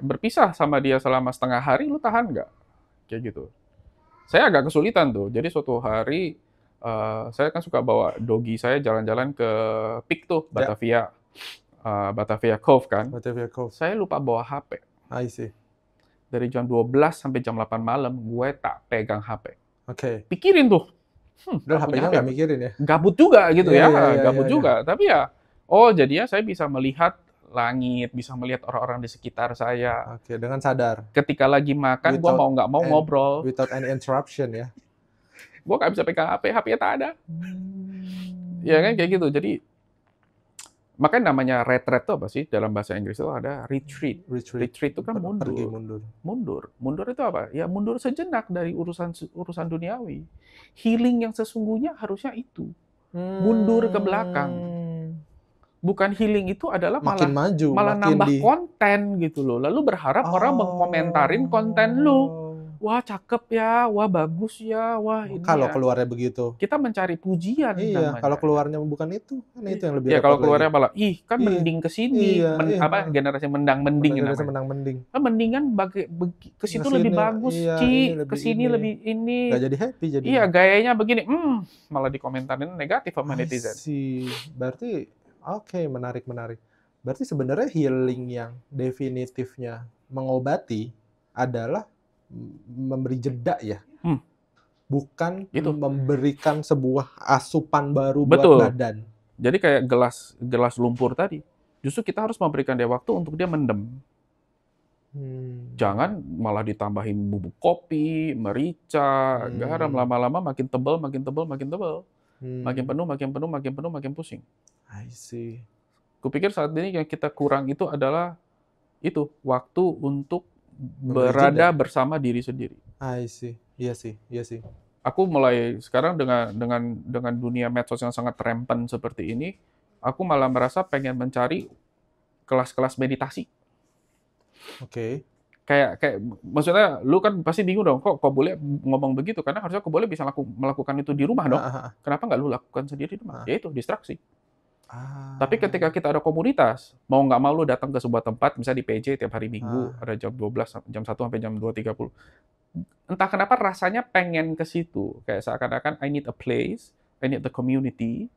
berpisah sama dia selama setengah hari, lu tahan nggak? Kayak gitu. Saya agak kesulitan tuh. Jadi suatu hari uh, saya kan suka bawa dogi saya jalan-jalan ke Pik tuh, ya. Batavia. Uh, Batavia Cove kan. Batavia Cove. Saya lupa bawa HP. I see. Dari jam 12 sampai jam 8 malam, gue tak pegang HP. Oke. Okay. Pikirin tuh. Hmm, Udah HP-nya nggak mikirin ya? Gabut juga gitu yeah, ya. Yeah, yeah, gabut yeah, juga. Yeah. Tapi ya, oh jadinya saya bisa melihat langit, bisa melihat orang-orang di sekitar saya. Oke, okay, dengan sadar. Ketika lagi makan, gue mau nggak mau and, ngobrol. Without any interruption ya. gue nggak bisa pegang HP, HP ya tak ada. Hmm. Ya kan kayak gitu. Jadi makanya namanya retreat itu apa sih dalam bahasa Inggris itu ada retreat. Retreat, retreat itu kan mundur. Pergi mundur. Mundur. Mundur itu apa? Ya mundur sejenak dari urusan urusan duniawi. Healing yang sesungguhnya harusnya itu. Hmm. Mundur ke belakang hmm bukan healing itu adalah makin malah maju, malah makin nambah di... konten gitu loh. Lalu berharap oh. orang mengomentarin konten lu. Wah cakep ya, wah bagus ya, wah oh, ini. Kalau ya. keluarnya begitu. Kita mencari pujian. Iya. Namanya. Kalau keluarnya bukan itu, kan itu yang lebih. Iya. Kalau keluarnya lagi. malah, ih kan iya. mending ke sini, iya, men, iya. apa generasi mendang mending. Generasi namanya. mendang mending. Kan mendingan bagi, bagi ke situ lebih bagus, iya, ci, ke sini lebih ini. Gak jadi happy jadi. Iya gayanya begini, hmm malah dikomentarin negatif sama netizen. berarti Oke, okay, menarik, menarik. Berarti sebenarnya healing yang definitifnya mengobati adalah memberi jeda ya. Hmm. Bukan itu. memberikan sebuah asupan baru Betul. buat badan. Jadi kayak gelas gelas lumpur tadi. Justru kita harus memberikan dia waktu untuk dia mendem. Hmm. Jangan malah ditambahin bubuk kopi, merica, hmm. garam lama-lama makin tebal, makin tebal, makin tebal. Hmm. Makin penuh, makin penuh, makin penuh, makin pusing. I see. Kupikir saat ini yang kita kurang itu adalah itu waktu untuk berada bersama diri sendiri. I see. Iya sih, iya sih. Aku mulai sekarang dengan dengan dengan dunia medsos yang sangat rempen seperti ini, aku malah merasa pengen mencari kelas-kelas meditasi. Oke. Okay. Kayak kayak maksudnya lu kan pasti bingung dong kok kok boleh ngomong begitu karena harusnya kok boleh bisa laku, melakukan itu di rumah dong. Aha. Ah, ah. Kenapa nggak lu lakukan sendiri di rumah? Ah. Ya itu distraksi. Ah. Tapi ketika kita ada komunitas, mau nggak mau lu datang ke sebuah tempat, misalnya di PJ tiap hari Minggu, ah. ada jam 12, jam 1 sampai jam 2.30. Entah kenapa rasanya pengen ke situ. Kayak seakan-akan I need a place, I need the community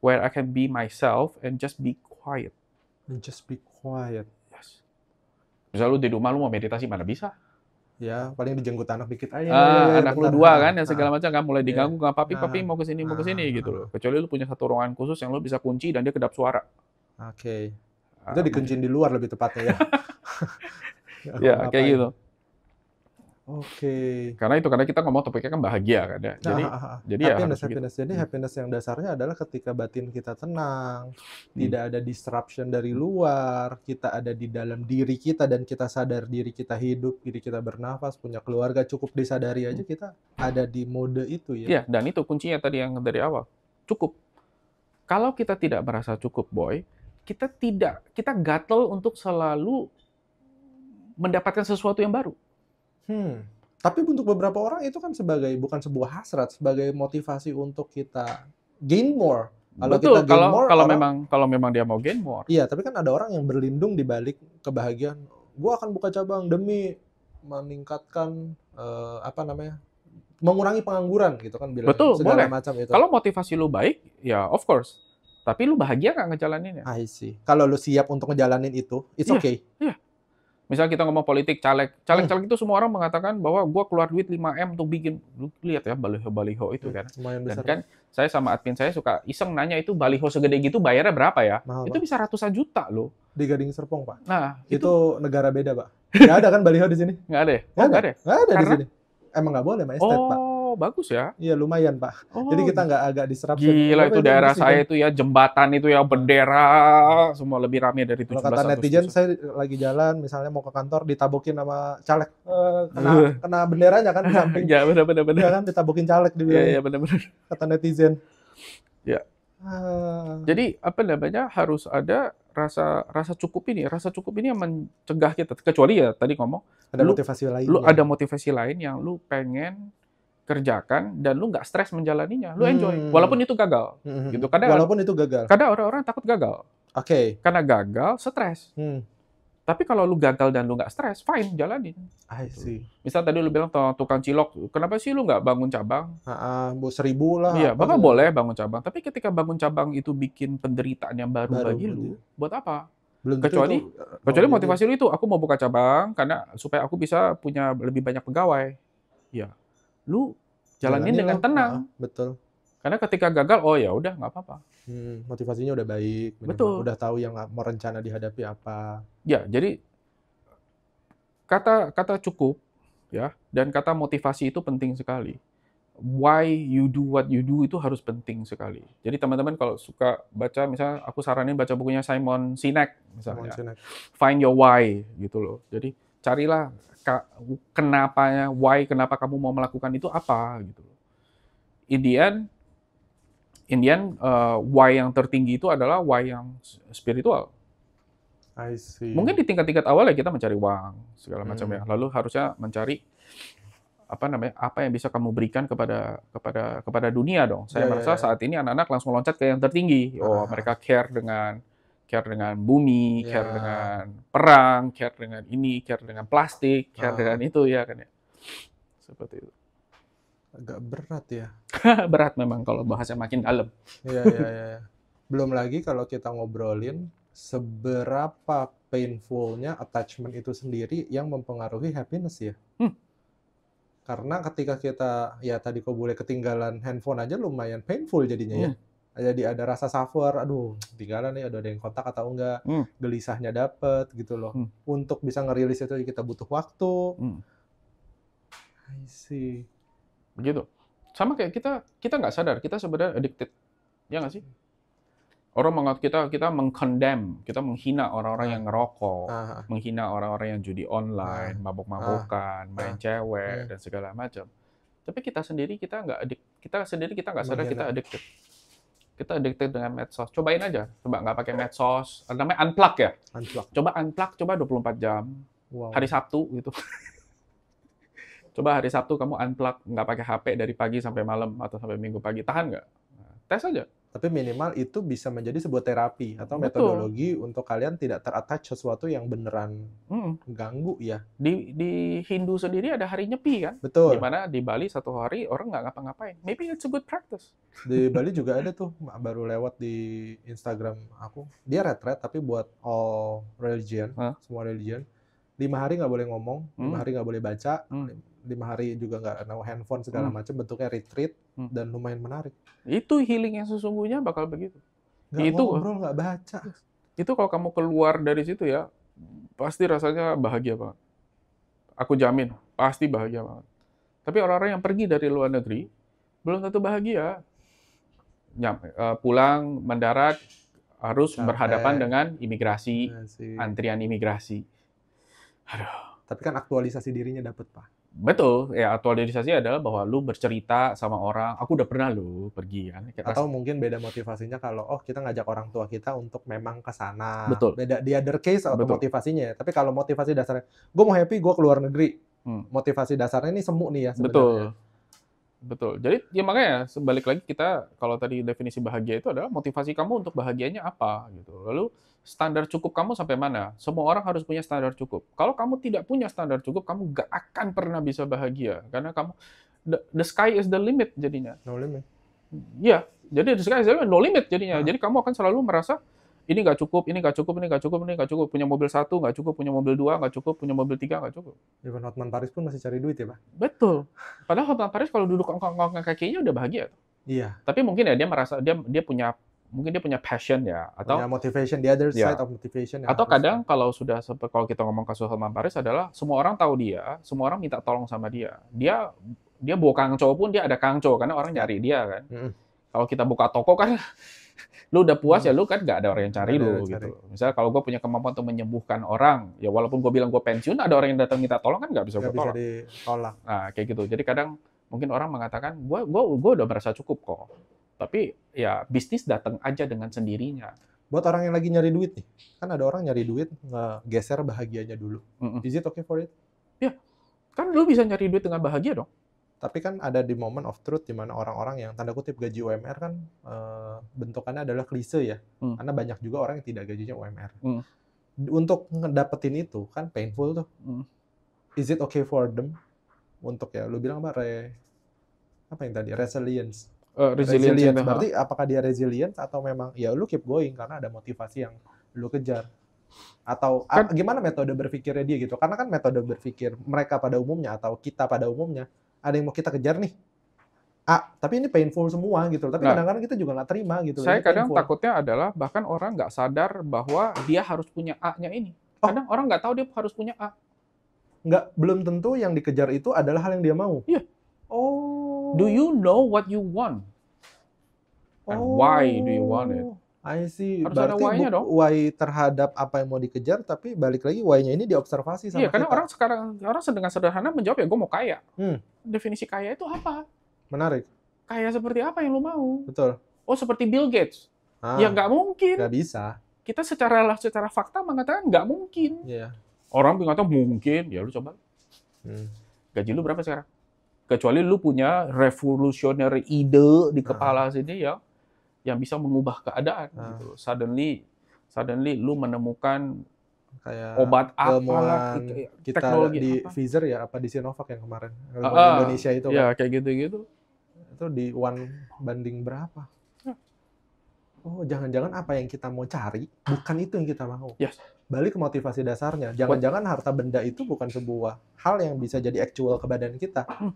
where I can be myself and just be quiet. And just be quiet. Yes. Misalnya lu di rumah lu mau meditasi mana bisa? ya paling dijenggut anak dikit aja ah, iya, iya, anak lu dua kan yang segala macam kan mulai iya. diganggu nggak papi nah. papi mau kesini mau kesini nah. gitu loh kecuali lu punya satu ruangan khusus yang lu bisa kunci dan dia kedap suara oke okay. Ah, itu dikunciin di luar lebih tepatnya ya ya kayak gitu Oke. Okay. Karena itu karena kita ngomong topiknya kan bahagia kan ya. Jadi nah, jadi happiness, ya happiness. Gitu. Jadi hmm. happiness yang dasarnya adalah ketika batin kita tenang, hmm. tidak ada disruption dari luar, kita ada di dalam diri kita dan kita sadar diri kita hidup, diri kita bernafas, punya keluarga cukup disadari aja hmm. kita ada di mode itu ya. Iya, dan itu kuncinya tadi yang dari awal. Cukup. Kalau kita tidak merasa cukup, boy, kita tidak kita gatel untuk selalu mendapatkan sesuatu yang baru Hmm. Tapi untuk beberapa orang itu kan sebagai bukan sebuah hasrat, sebagai motivasi untuk kita gain more. Kalau Betul, kita gain kalau, more, kalau orang, memang kalau memang dia mau gain more. Iya, tapi kan ada orang yang berlindung di balik kebahagiaan. Gue akan buka cabang demi meningkatkan uh, apa namanya mengurangi pengangguran gitu kan bilang Betul, segala boleh. macam itu. Kalau motivasi lu baik, ya of course. Tapi lu bahagia nggak ngejalaninnya? I see. Kalau lu siap untuk ngejalanin itu, it's yeah, okay. Iya. Yeah. Misalnya kita ngomong politik caleg, caleg-caleg hmm. itu semua orang mengatakan bahwa gue keluar duit 5M untuk bikin lu lihat ya baliho-baliho itu hmm, kan. Dan besar. kan saya sama admin saya suka iseng nanya itu baliho segede gitu bayarnya berapa ya? Mahal, itu bisa ratusan juta loh. Di Gading Serpong, Pak. Nah, itu, itu negara beda, Pak. Gak ada kan baliho di sini? Gak ada. Ya? Gak, ada. Ya? Gak ada, di sini. Emang nggak boleh main oh, Pak. Oh, bagus ya. Iya, lumayan, Pak. Oh, Jadi kita nggak agak diserap. Gila, itu daerah saya itu ya, jembatan itu ya, bendera, semua lebih ramai dari 17 Kalau kata netizen, saya lagi jalan, misalnya mau ke kantor, ditabokin sama caleg. Eh, kena, kena benderanya kan di samping. Iya, benar-benar. Iya kan, ditabukin caleg. Iya, ya benar-benar. Kata netizen. Ya. Ah. Jadi apa namanya harus ada rasa rasa cukup ini, rasa cukup ini yang mencegah kita. Kecuali ya tadi ngomong, ada lu, motivasi lain. Lu ya. ada motivasi lain yang lu pengen kerjakan dan lu nggak stres menjalaninya, lu enjoy. Hmm. Walaupun itu gagal, hmm. gitu. Kadang walaupun itu gagal. Kadang orang-orang takut gagal. Oke. Okay. Karena gagal, stres. Hmm. Tapi kalau lu gagal dan lu nggak stres, fine, jalanin. I gitu. see. Misal tadi lu bilang tukang cilok, kenapa sih lu nggak bangun cabang? Ah, bu seribu lah. Iya, bahkan boleh bangun cabang. Tapi ketika bangun cabang itu bikin penderitaan yang baru, baru bagi lu, buat apa? Belum kecuali itu, eh, kecuali oh, iya, motivasi iya. lu itu, aku mau buka cabang karena supaya aku bisa punya lebih banyak pegawai. Iya lu jalanin dengan lah. tenang. Nah, betul. Karena ketika gagal, oh ya udah nggak apa-apa. Hmm, motivasinya udah baik. Betul. Udah tahu yang mau rencana dihadapi apa. Ya, jadi kata kata cukup ya dan kata motivasi itu penting sekali. Why you do what you do itu harus penting sekali. Jadi teman-teman kalau suka baca, misalnya aku saranin baca bukunya Simon Sinek misalnya. Simon Sinek. Find your why gitu loh. Jadi carilah kenapanya, why, kenapa kamu mau melakukan itu apa gitu. In Indian end, uh, why yang tertinggi itu adalah why yang spiritual. I see. Mungkin di tingkat-tingkat awal ya kita mencari uang segala macam hmm. ya. Lalu harusnya mencari apa namanya apa yang bisa kamu berikan kepada kepada kepada dunia dong. Saya yeah, ya, merasa yeah, yeah. saat ini anak-anak langsung loncat ke yang tertinggi. Oh, uh mereka care dengan care dengan bumi, yeah. Ya. dengan perang, care dengan ini, care dengan plastik, care ah. dengan itu ya kan ya. Seperti itu. Agak berat ya. berat memang kalau bahasnya makin dalam. Iya, iya iya iya. Belum lagi kalau kita ngobrolin seberapa painfulnya attachment itu sendiri yang mempengaruhi happiness ya. Hmm. Karena ketika kita ya tadi kau boleh ketinggalan handphone aja lumayan painful jadinya ya. hmm. ya jadi ada rasa suffer aduh tinggalan nih ada yang kotak atau enggak hmm. gelisahnya dapet gitu loh hmm. untuk bisa ngerilis itu kita butuh waktu hmm. I see begitu sama kayak kita kita nggak sadar kita sebenarnya addicted ya nggak sih orang mengat kita kita mengkondem kita menghina orang-orang ah. yang ngerokok Aha. Ah. menghina orang-orang yang judi online ah. mabuk mabok-mabokan main cewek hmm. dan segala macam tapi kita sendiri kita nggak adik kita sendiri kita nggak sadar menghina. kita addicted kita addicted dengan medsos. Cobain aja, coba nggak pakai medsos. Namanya unplug ya? Unplug. Coba unplug, coba 24 jam. Wow. Hari Sabtu gitu. coba hari Sabtu kamu unplug, nggak pakai HP dari pagi sampai malam atau sampai minggu pagi. Tahan nggak? Tes aja tapi minimal itu bisa menjadi sebuah terapi atau Betul. metodologi untuk kalian tidak terattach sesuatu yang beneran hmm. ganggu ya. Di di Hindu sendiri ada hari nyepi kan? Betul. Dimana di Bali satu hari orang nggak ngapa-ngapain. Maybe it's a good practice. Di Bali juga ada tuh baru lewat di Instagram aku. Dia retret tapi buat all religion, huh? semua religion. Lima hari nggak boleh ngomong, hmm. lima hari nggak boleh baca, hmm. lima hari juga nggak no handphone segala hmm. macam. Bentuknya retreat Hmm. dan lumayan menarik. Itu healing yang sesungguhnya bakal begitu. Gak itu ngobrol nggak baca. Itu kalau kamu keluar dari situ ya pasti rasanya bahagia banget. Aku jamin pasti bahagia banget. Tapi orang-orang yang pergi dari luar negeri belum tentu bahagia. Eh, pulang mendarat harus Capek. berhadapan dengan imigrasi, Masih. Iya antrian imigrasi. Aduh. Tapi kan aktualisasi dirinya dapat pak. Betul, ya aktualisasi adalah bahwa lu bercerita sama orang, aku udah pernah lu pergi kan. Kita Atau mungkin beda motivasinya kalau oh kita ngajak orang tua kita untuk memang ke sana. Betul. Beda di other case atau Betul. motivasinya. Ya. Tapi kalau motivasi dasarnya, gue mau happy, gue keluar negeri. Hmm. Motivasi dasarnya ini semu nih ya sebenarnya. Betul. Betul. Jadi ya makanya sebalik lagi kita kalau tadi definisi bahagia itu adalah motivasi kamu untuk bahagianya apa gitu. Lalu standar cukup kamu sampai mana? Semua orang harus punya standar cukup. Kalau kamu tidak punya standar cukup, kamu gak akan pernah bisa bahagia karena kamu the, the sky is the limit jadinya. No limit. Iya, jadi the sky is the limit, no limit jadinya. Nah. Jadi kamu akan selalu merasa ini gak cukup, ini gak cukup, ini gak cukup, ini gak cukup. Punya mobil satu gak cukup, punya mobil dua gak cukup, punya mobil tiga gak cukup. Even Hotman Paris pun masih cari duit ya, Pak? Betul. Padahal Hotman Paris kalau duduk ngongkong kakinya udah bahagia. Iya. Tapi mungkin ya dia merasa dia dia punya mungkin dia punya passion ya atau punya motivation the other side ya. side of motivation ya, atau kadang kalau sudah kalau kita ngomong kasus Salman Paris adalah semua orang tahu dia semua orang minta tolong sama dia dia dia bawa kangco pun dia ada kangco karena orang iya. nyari dia kan mm. kalau kita buka toko kan lu udah puas hmm. ya lu kan nggak ada orang yang cari lu gitu. Misalnya kalau gue punya kemampuan untuk menyembuhkan orang, ya walaupun gue bilang gue pensiun, ada orang yang datang minta tolong kan nggak bisa gue tolong Ditolak. Nah kayak gitu. Jadi kadang mungkin orang mengatakan gue gue gue udah merasa cukup kok. Tapi ya bisnis datang aja dengan sendirinya. Buat orang yang lagi nyari duit nih, kan ada orang nyari duit ngegeser bahagianya dulu. Mm -mm. Is it okay for it? Ya, kan lu bisa nyari duit dengan bahagia dong. Tapi kan ada di moment of truth di mana orang-orang yang tanda kutip gaji UMR kan e, bentukannya adalah klise ya. Hmm. Karena banyak juga orang yang tidak gajinya UMR. Hmm. Untuk ngedapetin itu kan painful tuh. Hmm. Is it okay for them? Untuk ya lu bilang apa re apa yang tadi resilience. Uh, resilient. resilient. Berarti apakah dia resilient atau memang ya lu keep going karena ada motivasi yang lu kejar? Atau kan, gimana metode berpikirnya dia gitu? Karena kan metode berpikir mereka pada umumnya atau kita pada umumnya ada yang mau kita kejar nih. Ah, tapi ini painful semua gitu. Tapi nah. kadang-kadang kita juga nggak terima gitu. Saya kadang painful. takutnya adalah bahkan orang nggak sadar bahwa dia harus punya A-nya ini. Oh. Kadang oh. orang nggak tahu dia harus punya A. Nggak, belum tentu yang dikejar itu adalah hal yang dia mau. Iya. Oh Do you know what you want? And oh. why do you want it? Oh, I see. Harus Berarti ada why dong. Why terhadap apa yang mau dikejar, tapi balik lagi why-nya ini diobservasi sama Iya, karena kita. orang sekarang orang dengan sederhana menjawab ya gue mau kaya. Hmm. Definisi kaya itu apa? Menarik. Kaya seperti apa yang lo mau? Betul. Oh seperti Bill Gates. Ah, ya nggak mungkin. Nggak bisa. Kita secara secara fakta mengatakan nggak mungkin. Iya. Yeah. Orang mengatakan mungkin, ya lu coba. Hmm. Gaji lu berapa sekarang? Kecuali lu punya revolutionary ide di ah. kepala nah. sini yang yang bisa mengubah keadaan ah. gitu. Suddenly suddenly lu menemukan kayak obat apa kita teknologi di apa? Pfizer ya apa di Sinovac yang kemarin uh, Indonesia itu ya kan? kayak gitu-gitu itu di one banding berapa iya. oh jangan-jangan apa yang kita mau cari bukan itu yang kita mau yes. balik ke motivasi dasarnya jangan-jangan harta benda itu bukan sebuah hal yang bisa jadi actual ke badan kita hmm.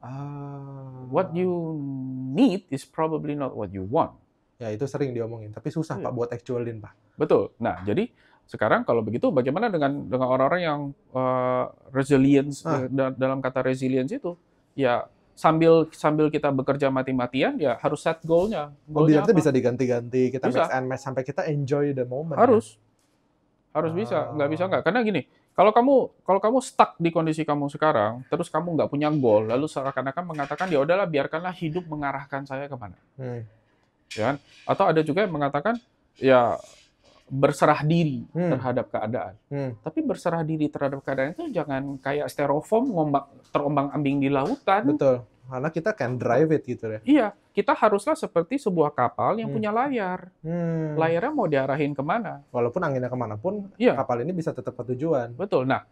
Uh, what you need is probably not what you want. Ya itu sering diomongin, tapi susah yeah. pak hmm. buat actualin pak. Betul. Nah jadi sekarang kalau begitu bagaimana dengan dengan orang-orang yang uh, resilience ah. Eh, da dalam kata resilience itu ya sambil sambil kita bekerja mati-matian ya harus set goalnya. Oh, goalnya oh, itu bisa diganti-ganti kita bisa. mix and match sampai kita enjoy the moment. Harus, ya? harus ah. bisa, nggak bisa ah. nggak karena gini kalau kamu kalau kamu stuck di kondisi kamu sekarang, terus kamu nggak punya goal, lalu seakan-akan mengatakan ya udahlah biarkanlah hidup mengarahkan saya kemana, hmm. ya kan? Atau ada juga yang mengatakan ya berserah diri hmm. terhadap keadaan. Hmm. Tapi berserah diri terhadap keadaan itu jangan kayak styrofoam ngombak terombang-ambing di lautan. Betul. Karena kita can drive it gitu ya. Iya kita haruslah seperti sebuah kapal yang hmm. punya layar. Hmm. Layarnya mau diarahin kemana? Walaupun anginnya kemana pun, ya. kapal ini bisa tetap ke tujuan. Betul. Nah,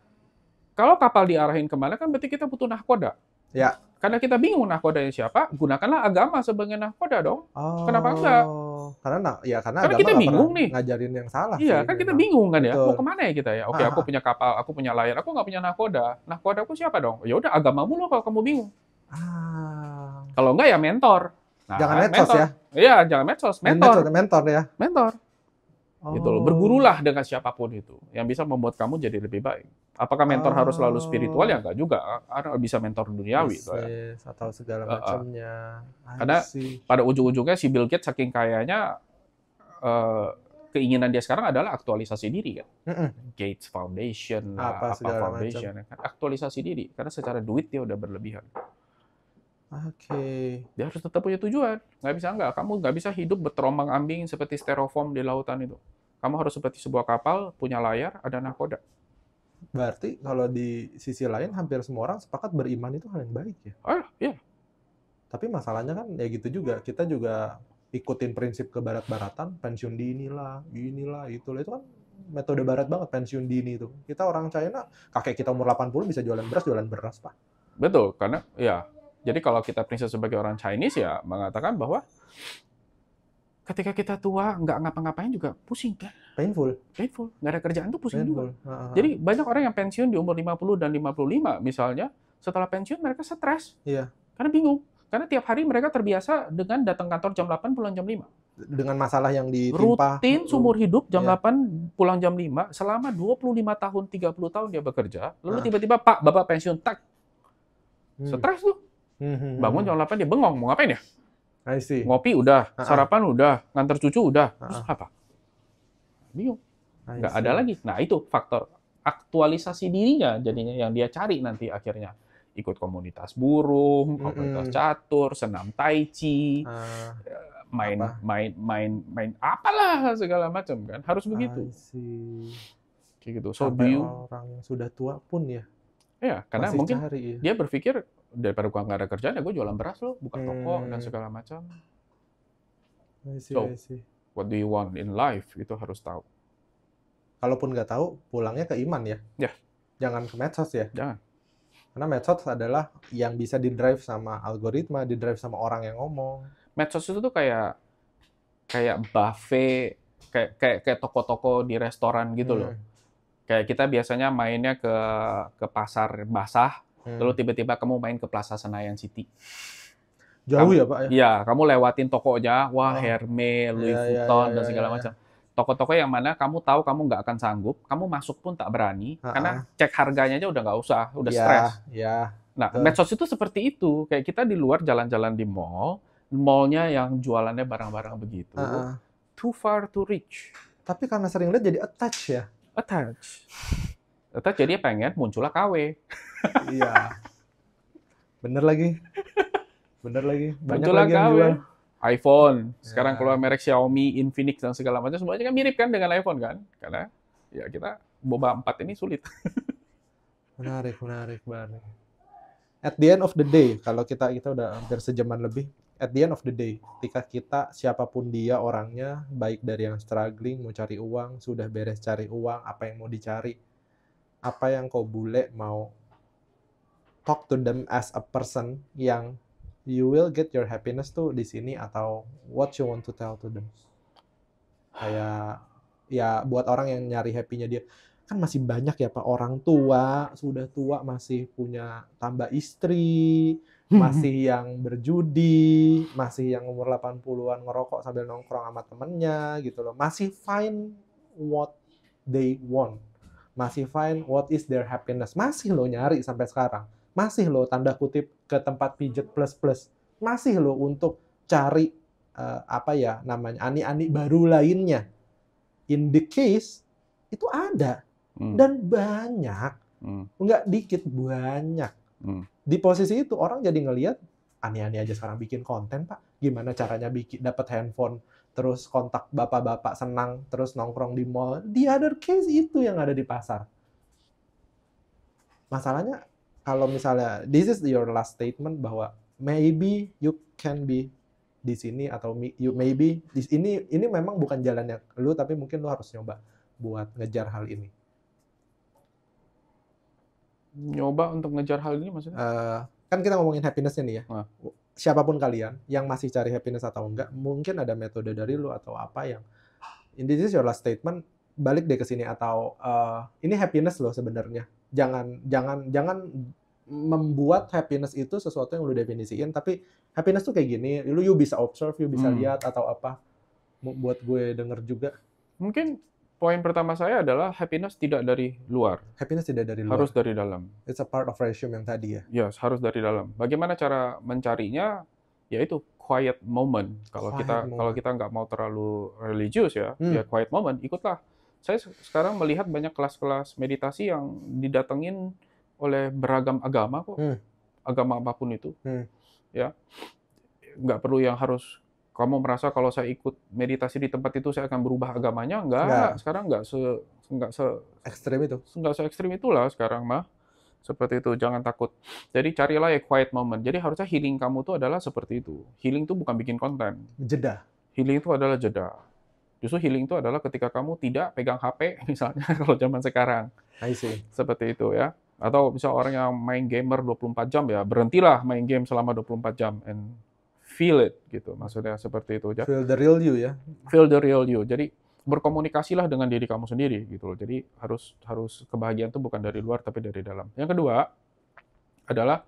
kalau kapal diarahin kemana kan berarti kita butuh nahkoda. Ya. Karena kita bingung nahkodanya siapa, gunakanlah agama sebagai nahkoda dong. Oh. Kenapa enggak? Oh. Karena nah, ya karena, karena kita bingung nih. Ngajarin yang salah. Iya, kan kita memang. bingung kan ya. Betul. Mau kemana ya kita ya? Oke, Aha. aku punya kapal, aku punya layar, aku nggak punya nahkoda. Nahkoda aku siapa dong? Ya udah agamamu loh kalau kamu bingung. Ah. Kalau enggak ya mentor. Nah, jangan medsos ya. Iya, jangan medsos, mentor. Mentor, mentor ya. Mentor. Oh. Gitu loh. Bergurulah dengan siapapun itu yang bisa membuat kamu jadi lebih baik. Apakah mentor oh. harus selalu spiritual ya enggak juga. Ada bisa mentor duniawi yes, ya. yes. atau segala uh, macamnya. Uh, Karena pada ujung-ujungnya si Bill Gates saking kayanya uh, keinginan dia sekarang adalah aktualisasi diri kan. Mm -mm. Gates Foundation, apa, apa foundation, kan? aktualisasi diri karena secara duit dia udah berlebihan. Oke. Okay. Dia harus tetap punya tujuan. Nggak bisa nggak. Kamu nggak bisa hidup berterombang ambing seperti styrofoam di lautan itu. Kamu harus seperti sebuah kapal, punya layar, ada nakoda. Berarti kalau di sisi lain hampir semua orang sepakat beriman itu hal yang baik ya. Oh iya. Tapi masalahnya kan ya gitu juga. Kita juga ikutin prinsip ke barat-baratan, pensiun dini lah, inilah, gitu lah Itu kan metode barat banget pensiun dini itu. Kita orang China, kakek kita umur 80 bisa jualan beras, jualan beras, Pak. Betul, karena ya jadi kalau kita prinsip sebagai orang Chinese ya mengatakan bahwa ketika kita tua nggak ngapa-ngapain juga pusing kan? Painful. Painful. Nggak ada kerjaan tuh pusing Painful. juga. Uh-huh. Jadi banyak orang yang pensiun di umur 50 dan 55 misalnya, setelah pensiun mereka stres. Iya. Yeah. Karena bingung. Karena tiap hari mereka terbiasa dengan datang kantor jam 8 pulang jam 5. Dengan masalah yang ditimpa. Rutin seumur hmm. hidup jam yeah. Iya. 8 pulang jam 5 selama 25 tahun, 30 tahun dia bekerja, lalu tiba ah. tiba-tiba Pak, Bapak pensiun tak. Hmm. Stres tuh Hmm, hmm, hmm, Bangun hmm. jam 8 dia bengong, mau ngapain ya? I see. Ngopi udah, uh -uh. sarapan udah, nganter cucu udah, uh -uh. terus apa? Bingung. Nggak ada lagi. Nah itu faktor aktualisasi dirinya jadinya yang dia cari nanti akhirnya ikut komunitas burung, komunitas mm -hmm. catur, senam tai chi, uh, main apa? main main main apalah segala macam kan harus begitu. Kayak gitu. So Sampai you, orang yang sudah tua pun ya. Iya, karena mungkin cari, ya. dia berpikir daripada gua nggak ada kerjaan ya gua jualan beras loh buka toko hmm. dan segala macam see, so I what do you want in life itu harus tahu kalaupun nggak tahu pulangnya ke iman ya ya yeah. jangan ke medsos ya jangan karena medsos adalah yang bisa di drive sama algoritma di drive sama orang yang ngomong medsos itu tuh kayak kayak buffet kayak kayak kayak toko-toko di restoran gitu hmm. loh kayak kita biasanya mainnya ke ke pasar basah hmm. lalu tiba-tiba kamu main ke Plaza Senayan City. Jauh kamu, ya Pak? Ya? Iya, kamu lewatin toko aja, wah oh. Hermes, iya, Louis ya, Vuitton, ya, ya, dan iya, segala ya, ya. macam. Toko-toko yang mana kamu tahu kamu nggak akan sanggup, kamu masuk pun tak berani, uh -uh. karena cek harganya aja udah nggak usah, udah ya, stres. Ya, nah, betul. medsos itu seperti itu. Kayak kita di luar jalan-jalan di mall, mallnya yang jualannya barang-barang begitu. Uh -uh. Too far to reach. Tapi karena sering lihat jadi attach ya? Attach. Tetap jadi pengen muncullah KW. iya. Bener lagi. Bener lagi. Banyak lagi KW. Yang jual. iPhone, iya. sekarang ya. keluar merek Xiaomi, Infinix dan segala macam semuanya kan mirip kan dengan iPhone kan? Karena ya kita boba 4 ini sulit. menarik, menarik banget. At the end of the day, kalau kita kita udah hampir sejaman lebih, at the end of the day, ketika kita siapapun dia orangnya, baik dari yang struggling mau cari uang, sudah beres cari uang, apa yang mau dicari, apa yang kau bule mau talk to them as a person yang you will get your happiness tuh di sini atau what you want to tell to them kayak ya buat orang yang nyari happynya dia kan masih banyak ya pak orang tua sudah tua masih punya tambah istri masih yang berjudi masih yang umur 80-an ngerokok sambil nongkrong sama temennya gitu loh masih find what they want masih fine, what is their happiness. Masih lo nyari sampai sekarang. Masih lo tanda kutip ke tempat pijet plus-plus. Masih lo untuk cari uh, apa ya namanya ani-ani baru lainnya. In the case itu ada hmm. dan banyak. Hmm. Enggak dikit, banyak. Hmm. Di posisi itu orang jadi ngelihat ani-ani aja sekarang bikin konten, Pak. Gimana caranya bikin dapat handphone terus kontak bapak-bapak senang, terus nongkrong di mall. The other case itu yang ada di pasar. Masalahnya kalau misalnya this is your last statement bahwa maybe you can be di sini atau you maybe di ini ini memang bukan jalannya lu tapi mungkin lu harus nyoba buat ngejar hal ini. Nyoba untuk ngejar hal ini maksudnya? Uh, kan kita ngomongin happiness ini ya. uh siapapun kalian yang masih cari happiness atau enggak, mungkin ada metode dari lu atau apa yang ini this is your last statement, balik deh ke sini atau uh, ini happiness lo sebenarnya. Jangan jangan jangan membuat happiness itu sesuatu yang lu definisiin tapi happiness tuh kayak gini, lu you bisa observe, you bisa hmm. lihat atau apa. Buat gue denger juga. Mungkin poin pertama saya adalah happiness tidak dari luar. Happiness tidak dari luar. Harus dari dalam. It's a part of resume yang tadi ya. Yes, harus dari dalam. Bagaimana cara mencarinya? Yaitu quiet moment. Kalau quiet kita moment. kalau kita nggak mau terlalu religius ya, hmm. ya quiet moment ikutlah. Saya sekarang melihat banyak kelas-kelas meditasi yang didatengin oleh beragam agama kok. Hmm. Agama apapun itu. Hmm. Ya. nggak perlu yang harus kamu merasa kalau saya ikut meditasi di tempat itu saya akan berubah agamanya enggak, enggak. sekarang enggak se enggak se ekstrim itu enggak se ekstrim itulah sekarang mah seperti itu jangan takut jadi carilah yang quiet moment jadi harusnya healing kamu itu adalah seperti itu healing tuh bukan bikin konten jeda healing itu adalah jeda justru healing itu adalah ketika kamu tidak pegang HP misalnya kalau zaman sekarang I see. seperti itu ya atau bisa orang yang main gamer 24 jam ya berhentilah main game selama 24 jam and feel it gitu. Maksudnya seperti itu. Feel the real you ya. Feel the real you. Jadi berkomunikasilah dengan diri kamu sendiri gitu loh. Jadi harus harus kebahagiaan itu bukan dari luar tapi dari dalam. Yang kedua adalah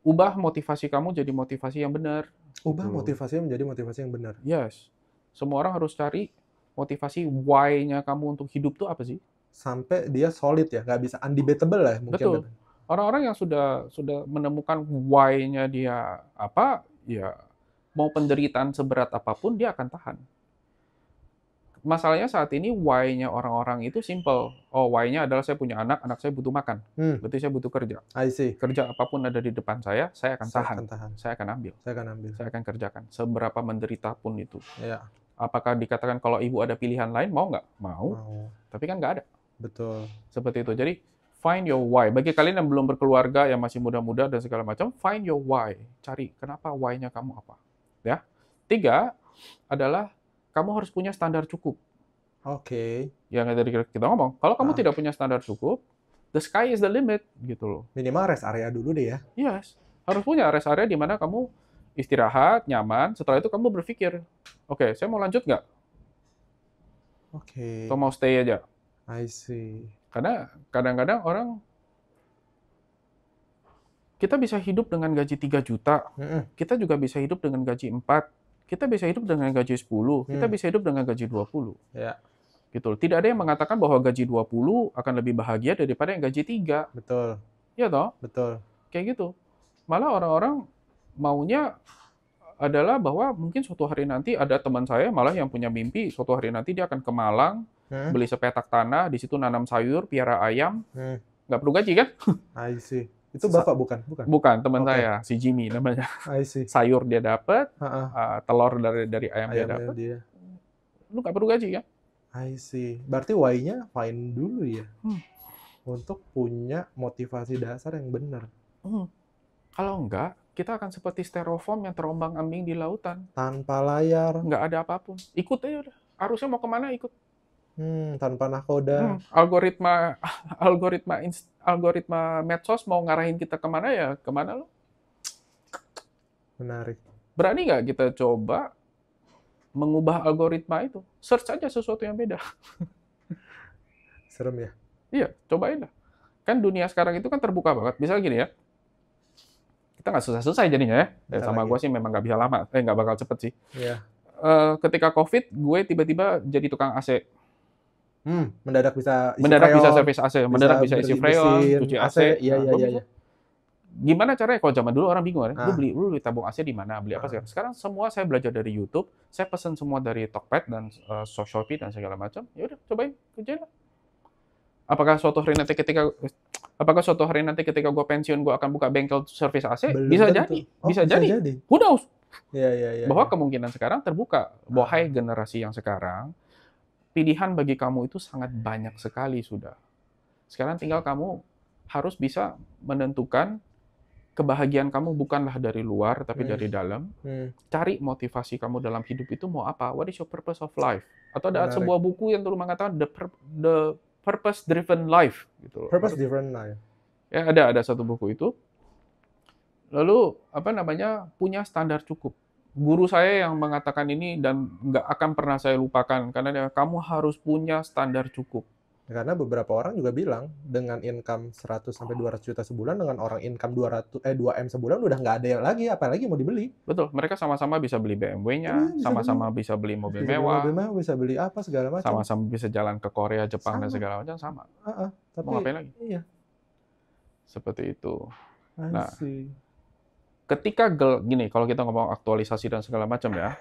ubah motivasi kamu jadi motivasi yang benar. Ubah gitu. motivasi menjadi motivasi yang benar. Yes. Semua orang harus cari motivasi why-nya kamu untuk hidup tuh apa sih? Sampai dia solid ya, nggak bisa undebatable lah ya, mungkin. Betul. Orang-orang yang sudah sudah menemukan why-nya dia apa, ya mau penderitaan seberat apapun dia akan tahan. Masalahnya saat ini why-nya orang-orang itu simple. Oh, why-nya adalah saya punya anak, anak saya butuh makan. Hmm. Berarti saya butuh kerja. I see. Kerja apapun ada di depan saya, saya akan saya tahan. Akan tahan. Saya akan ambil. Saya akan ambil. Saya akan kerjakan seberapa menderita pun itu. Ya. Apakah dikatakan kalau ibu ada pilihan lain mau nggak? Mau. mau. Tapi kan nggak ada. Betul. Seperti itu. Jadi find your why. Bagi kalian yang belum berkeluarga, yang masih muda-muda dan segala macam, find your why. Cari kenapa why-nya kamu apa ya. Tiga adalah kamu harus punya standar cukup. Oke. Okay. Ya, Yang tadi kita ngomong, kalau kamu nah. tidak punya standar cukup, the sky is the limit gitu loh. Minimal rest area dulu deh ya. Yes, harus punya rest area di mana kamu istirahat, nyaman. Setelah itu kamu berpikir, oke, okay, saya mau lanjut nggak? Oke. Okay. Atau mau stay aja? I see. Karena kadang-kadang orang kita bisa hidup dengan gaji 3 juta, mm kita juga bisa hidup dengan gaji 4, kita bisa hidup dengan gaji 10, mm. kita bisa hidup dengan gaji 20. Yeah. Gitu. Tidak ada yang mengatakan bahwa gaji 20 akan lebih bahagia daripada yang gaji 3. Betul. Iya toh? Betul. Kayak gitu. Malah orang-orang maunya adalah bahwa mungkin suatu hari nanti ada teman saya malah yang punya mimpi suatu hari nanti dia akan ke Malang, hmm? beli sepetak tanah, di situ nanam sayur, piara ayam. Hmm. Nggak perlu gaji kan? I see itu bapak bukan? Bukan, bukan teman okay. saya, si Jimmy namanya. I see. Sayur dia dapat, uh, -uh. Eh, uh, telur dari dari ayam, ayam dia dapat. Lu gak perlu gaji ya? I see. Berarti why-nya fine dulu ya. Hmm. Untuk punya motivasi dasar yang benar. Hmm. Kalau enggak, kita akan seperti styrofoam yang terombang-ambing di lautan. Tanpa layar. Nggak ada apapun. Ikut aja udah. Arusnya mau kemana ikut. Hmm, tanpa nakoda Hmm, algoritma algoritma algoritma medsos mau ngarahin kita kemana ya kemana lo? Menarik. Berani nggak kita coba mengubah algoritma itu? Search aja sesuatu yang beda. Serem ya? Iya, cobain lah. Kan dunia sekarang itu kan terbuka banget. Misalnya gini ya, kita nggak susah-susah jadinya ya. Eh, sama gue sih memang nggak bisa lama, eh nggak bakal cepet sih. Iya. Uh, ketika COVID, gue tiba-tiba jadi tukang AC Hmm, mendadak bisa isi mendadak freon, bisa servis AC, mendadak bisa, bisa isi freon, cuci AC, AC iya nah, iya. Iya, iya. Gimana caranya kalau zaman dulu orang bingung kan? Ah. beli dulu tabung AC di mana? Beli apa ah. sih? Sekarang semua saya belajar dari YouTube, saya pesan semua dari Tokped dan uh, Shopee dan segala macam. Ya udah cobain kerjain Apakah suatu hari nanti ketika apakah suatu hari nanti ketika gue pensiun gue akan buka bengkel servis AC? Belum bisa jadi, oh, bisa, bisa jadi. jadi. Who knows? Ya, bahwa ya. kemungkinan sekarang terbuka bahwa ah. generasi yang sekarang pilihan bagi kamu itu sangat banyak sekali sudah. Sekarang tinggal kamu harus bisa menentukan kebahagiaan kamu bukanlah dari luar tapi hmm. dari dalam. Hmm. Cari motivasi kamu dalam hidup itu mau apa? What is your purpose of life? Atau ada Menarik. sebuah buku yang dulu mengatakan the pur the purpose driven life gitu. Purpose driven life. Ya ada ada satu buku itu. Lalu apa namanya? punya standar cukup guru saya yang mengatakan ini dan nggak akan pernah saya lupakan karena dia, kamu harus punya standar cukup. Karena beberapa orang juga bilang dengan income 100 sampai 200 juta sebulan dengan orang income 200 eh 2 m sebulan udah nggak ada lagi apalagi mau dibeli. Betul, mereka sama-sama bisa beli BMW-nya, iya, sama-sama bisa, beli mobil bisa mewah. Beli mobil bisa beli apa segala macam. Sama-sama bisa jalan ke Korea, Jepang sama. dan segala macam sama. Uh -uh, tapi, mau ngapain lagi? Iya. Seperti itu. Nah, ketika gel gini kalau kita ngomong aktualisasi dan segala macam ya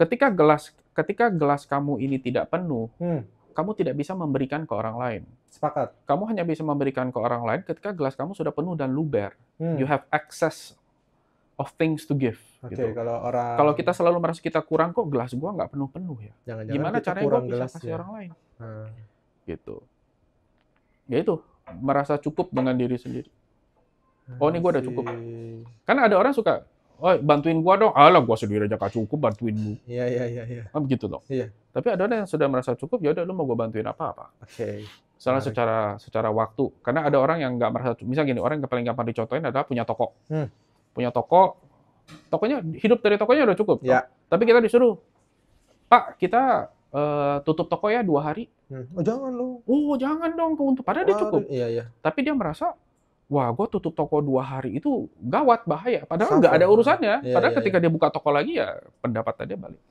ketika gelas ketika gelas kamu ini tidak penuh hmm. kamu tidak bisa memberikan ke orang lain sepakat kamu hanya bisa memberikan ke orang lain ketika gelas kamu sudah penuh dan luber hmm. you have access of things to give okay, gitu kalau orang kalau kita selalu merasa kita kurang kok gelas gua nggak penuh penuh ya Jangan -jangan gimana caranya gua bisa kasih ya? orang lain hmm. gitu ya itu merasa cukup dengan diri sendiri Oh ini gue udah cukup. Karena ada orang suka, oh bantuin gue dong. Alah gue sendiri aja gak cukup, bantuin lu. Iya iya iya. Ya. Kan begitu dong. Iya. Tapi ada orang yang sudah merasa cukup, ya udah lu mau gue bantuin apa-apa. Oke. Okay. Salah secara secara waktu. Karena ada orang yang nggak merasa, cukup, misal gini, orang yang paling gampang dicontohin adalah punya toko. Hmm. Punya toko, tokonya hidup dari tokonya udah cukup. Ya. Tapi kita disuruh, Pak kita uh, tutup toko ya dua hari. Hmm. Oh jangan lu. Oh jangan dong, untuk padahal dia cukup. Iya iya. Tapi dia merasa wah gue tutup toko dua hari itu gawat bahaya padahal nggak ada urusannya ya, padahal ya, ketika ya. dia buka toko lagi ya pendapatannya balik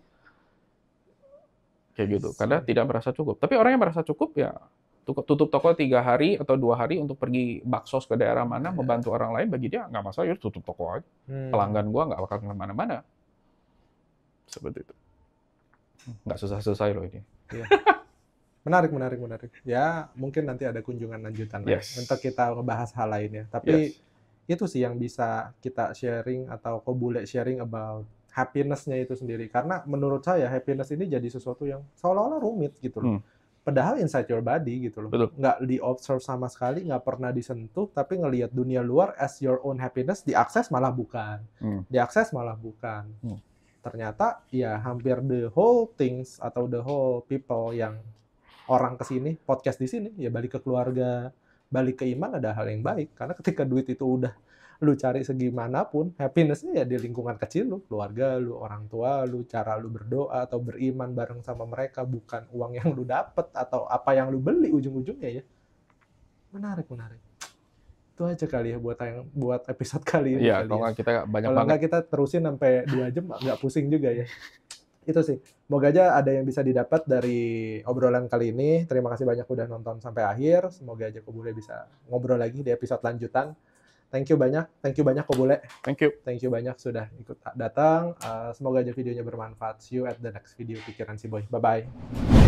kayak gitu karena tidak merasa cukup tapi orang yang merasa cukup ya tutup toko tiga hari atau dua hari untuk pergi baksos ke daerah mana ya. membantu orang lain bagi dia nggak masalah ya tutup toko aja hmm. pelanggan gue nggak bakal kemana-mana seperti itu nggak susah-susah loh ini iya. Menarik, menarik, menarik. Ya, mungkin nanti ada kunjungan lanjutan yes. Lah, untuk kita ngebahas hal lainnya. Tapi yes. itu sih yang bisa kita sharing atau bule sharing about happinessnya itu sendiri. Karena menurut saya happiness ini jadi sesuatu yang seolah-olah rumit gitu loh. Hmm. Padahal inside your body gitu loh. Betul. Nggak di-observe sama sekali, nggak pernah disentuh, tapi ngelihat dunia luar as your own happiness, diakses malah bukan. Hmm. Diakses malah bukan. Hmm. Ternyata ya hampir the whole things atau the whole people yang orang ke sini, podcast di sini, ya balik ke keluarga, balik ke iman ada hal yang baik. Karena ketika duit itu udah lu cari segimanapun, happinessnya ya di lingkungan kecil lu, keluarga lu, orang tua lu, cara lu berdoa atau beriman bareng sama mereka, bukan uang yang lu dapet atau apa yang lu beli ujung-ujungnya ya. Menarik, menarik. Itu aja kali ya buat yang buat episode kali ini. Iya, kalau ya. kita banyak kalo banget. Kalau kita terusin sampai dua jam nggak pusing juga ya. itu sih. Semoga aja ada yang bisa didapat dari obrolan kali ini. Terima kasih banyak udah nonton sampai akhir. Semoga aja Kobule bisa ngobrol lagi di episode lanjutan. Thank you banyak. Thank you banyak Kobule. Thank you. Thank you banyak sudah ikut datang. Uh, semoga aja videonya bermanfaat. See you at the next video Pikiran Si Boy. Bye-bye.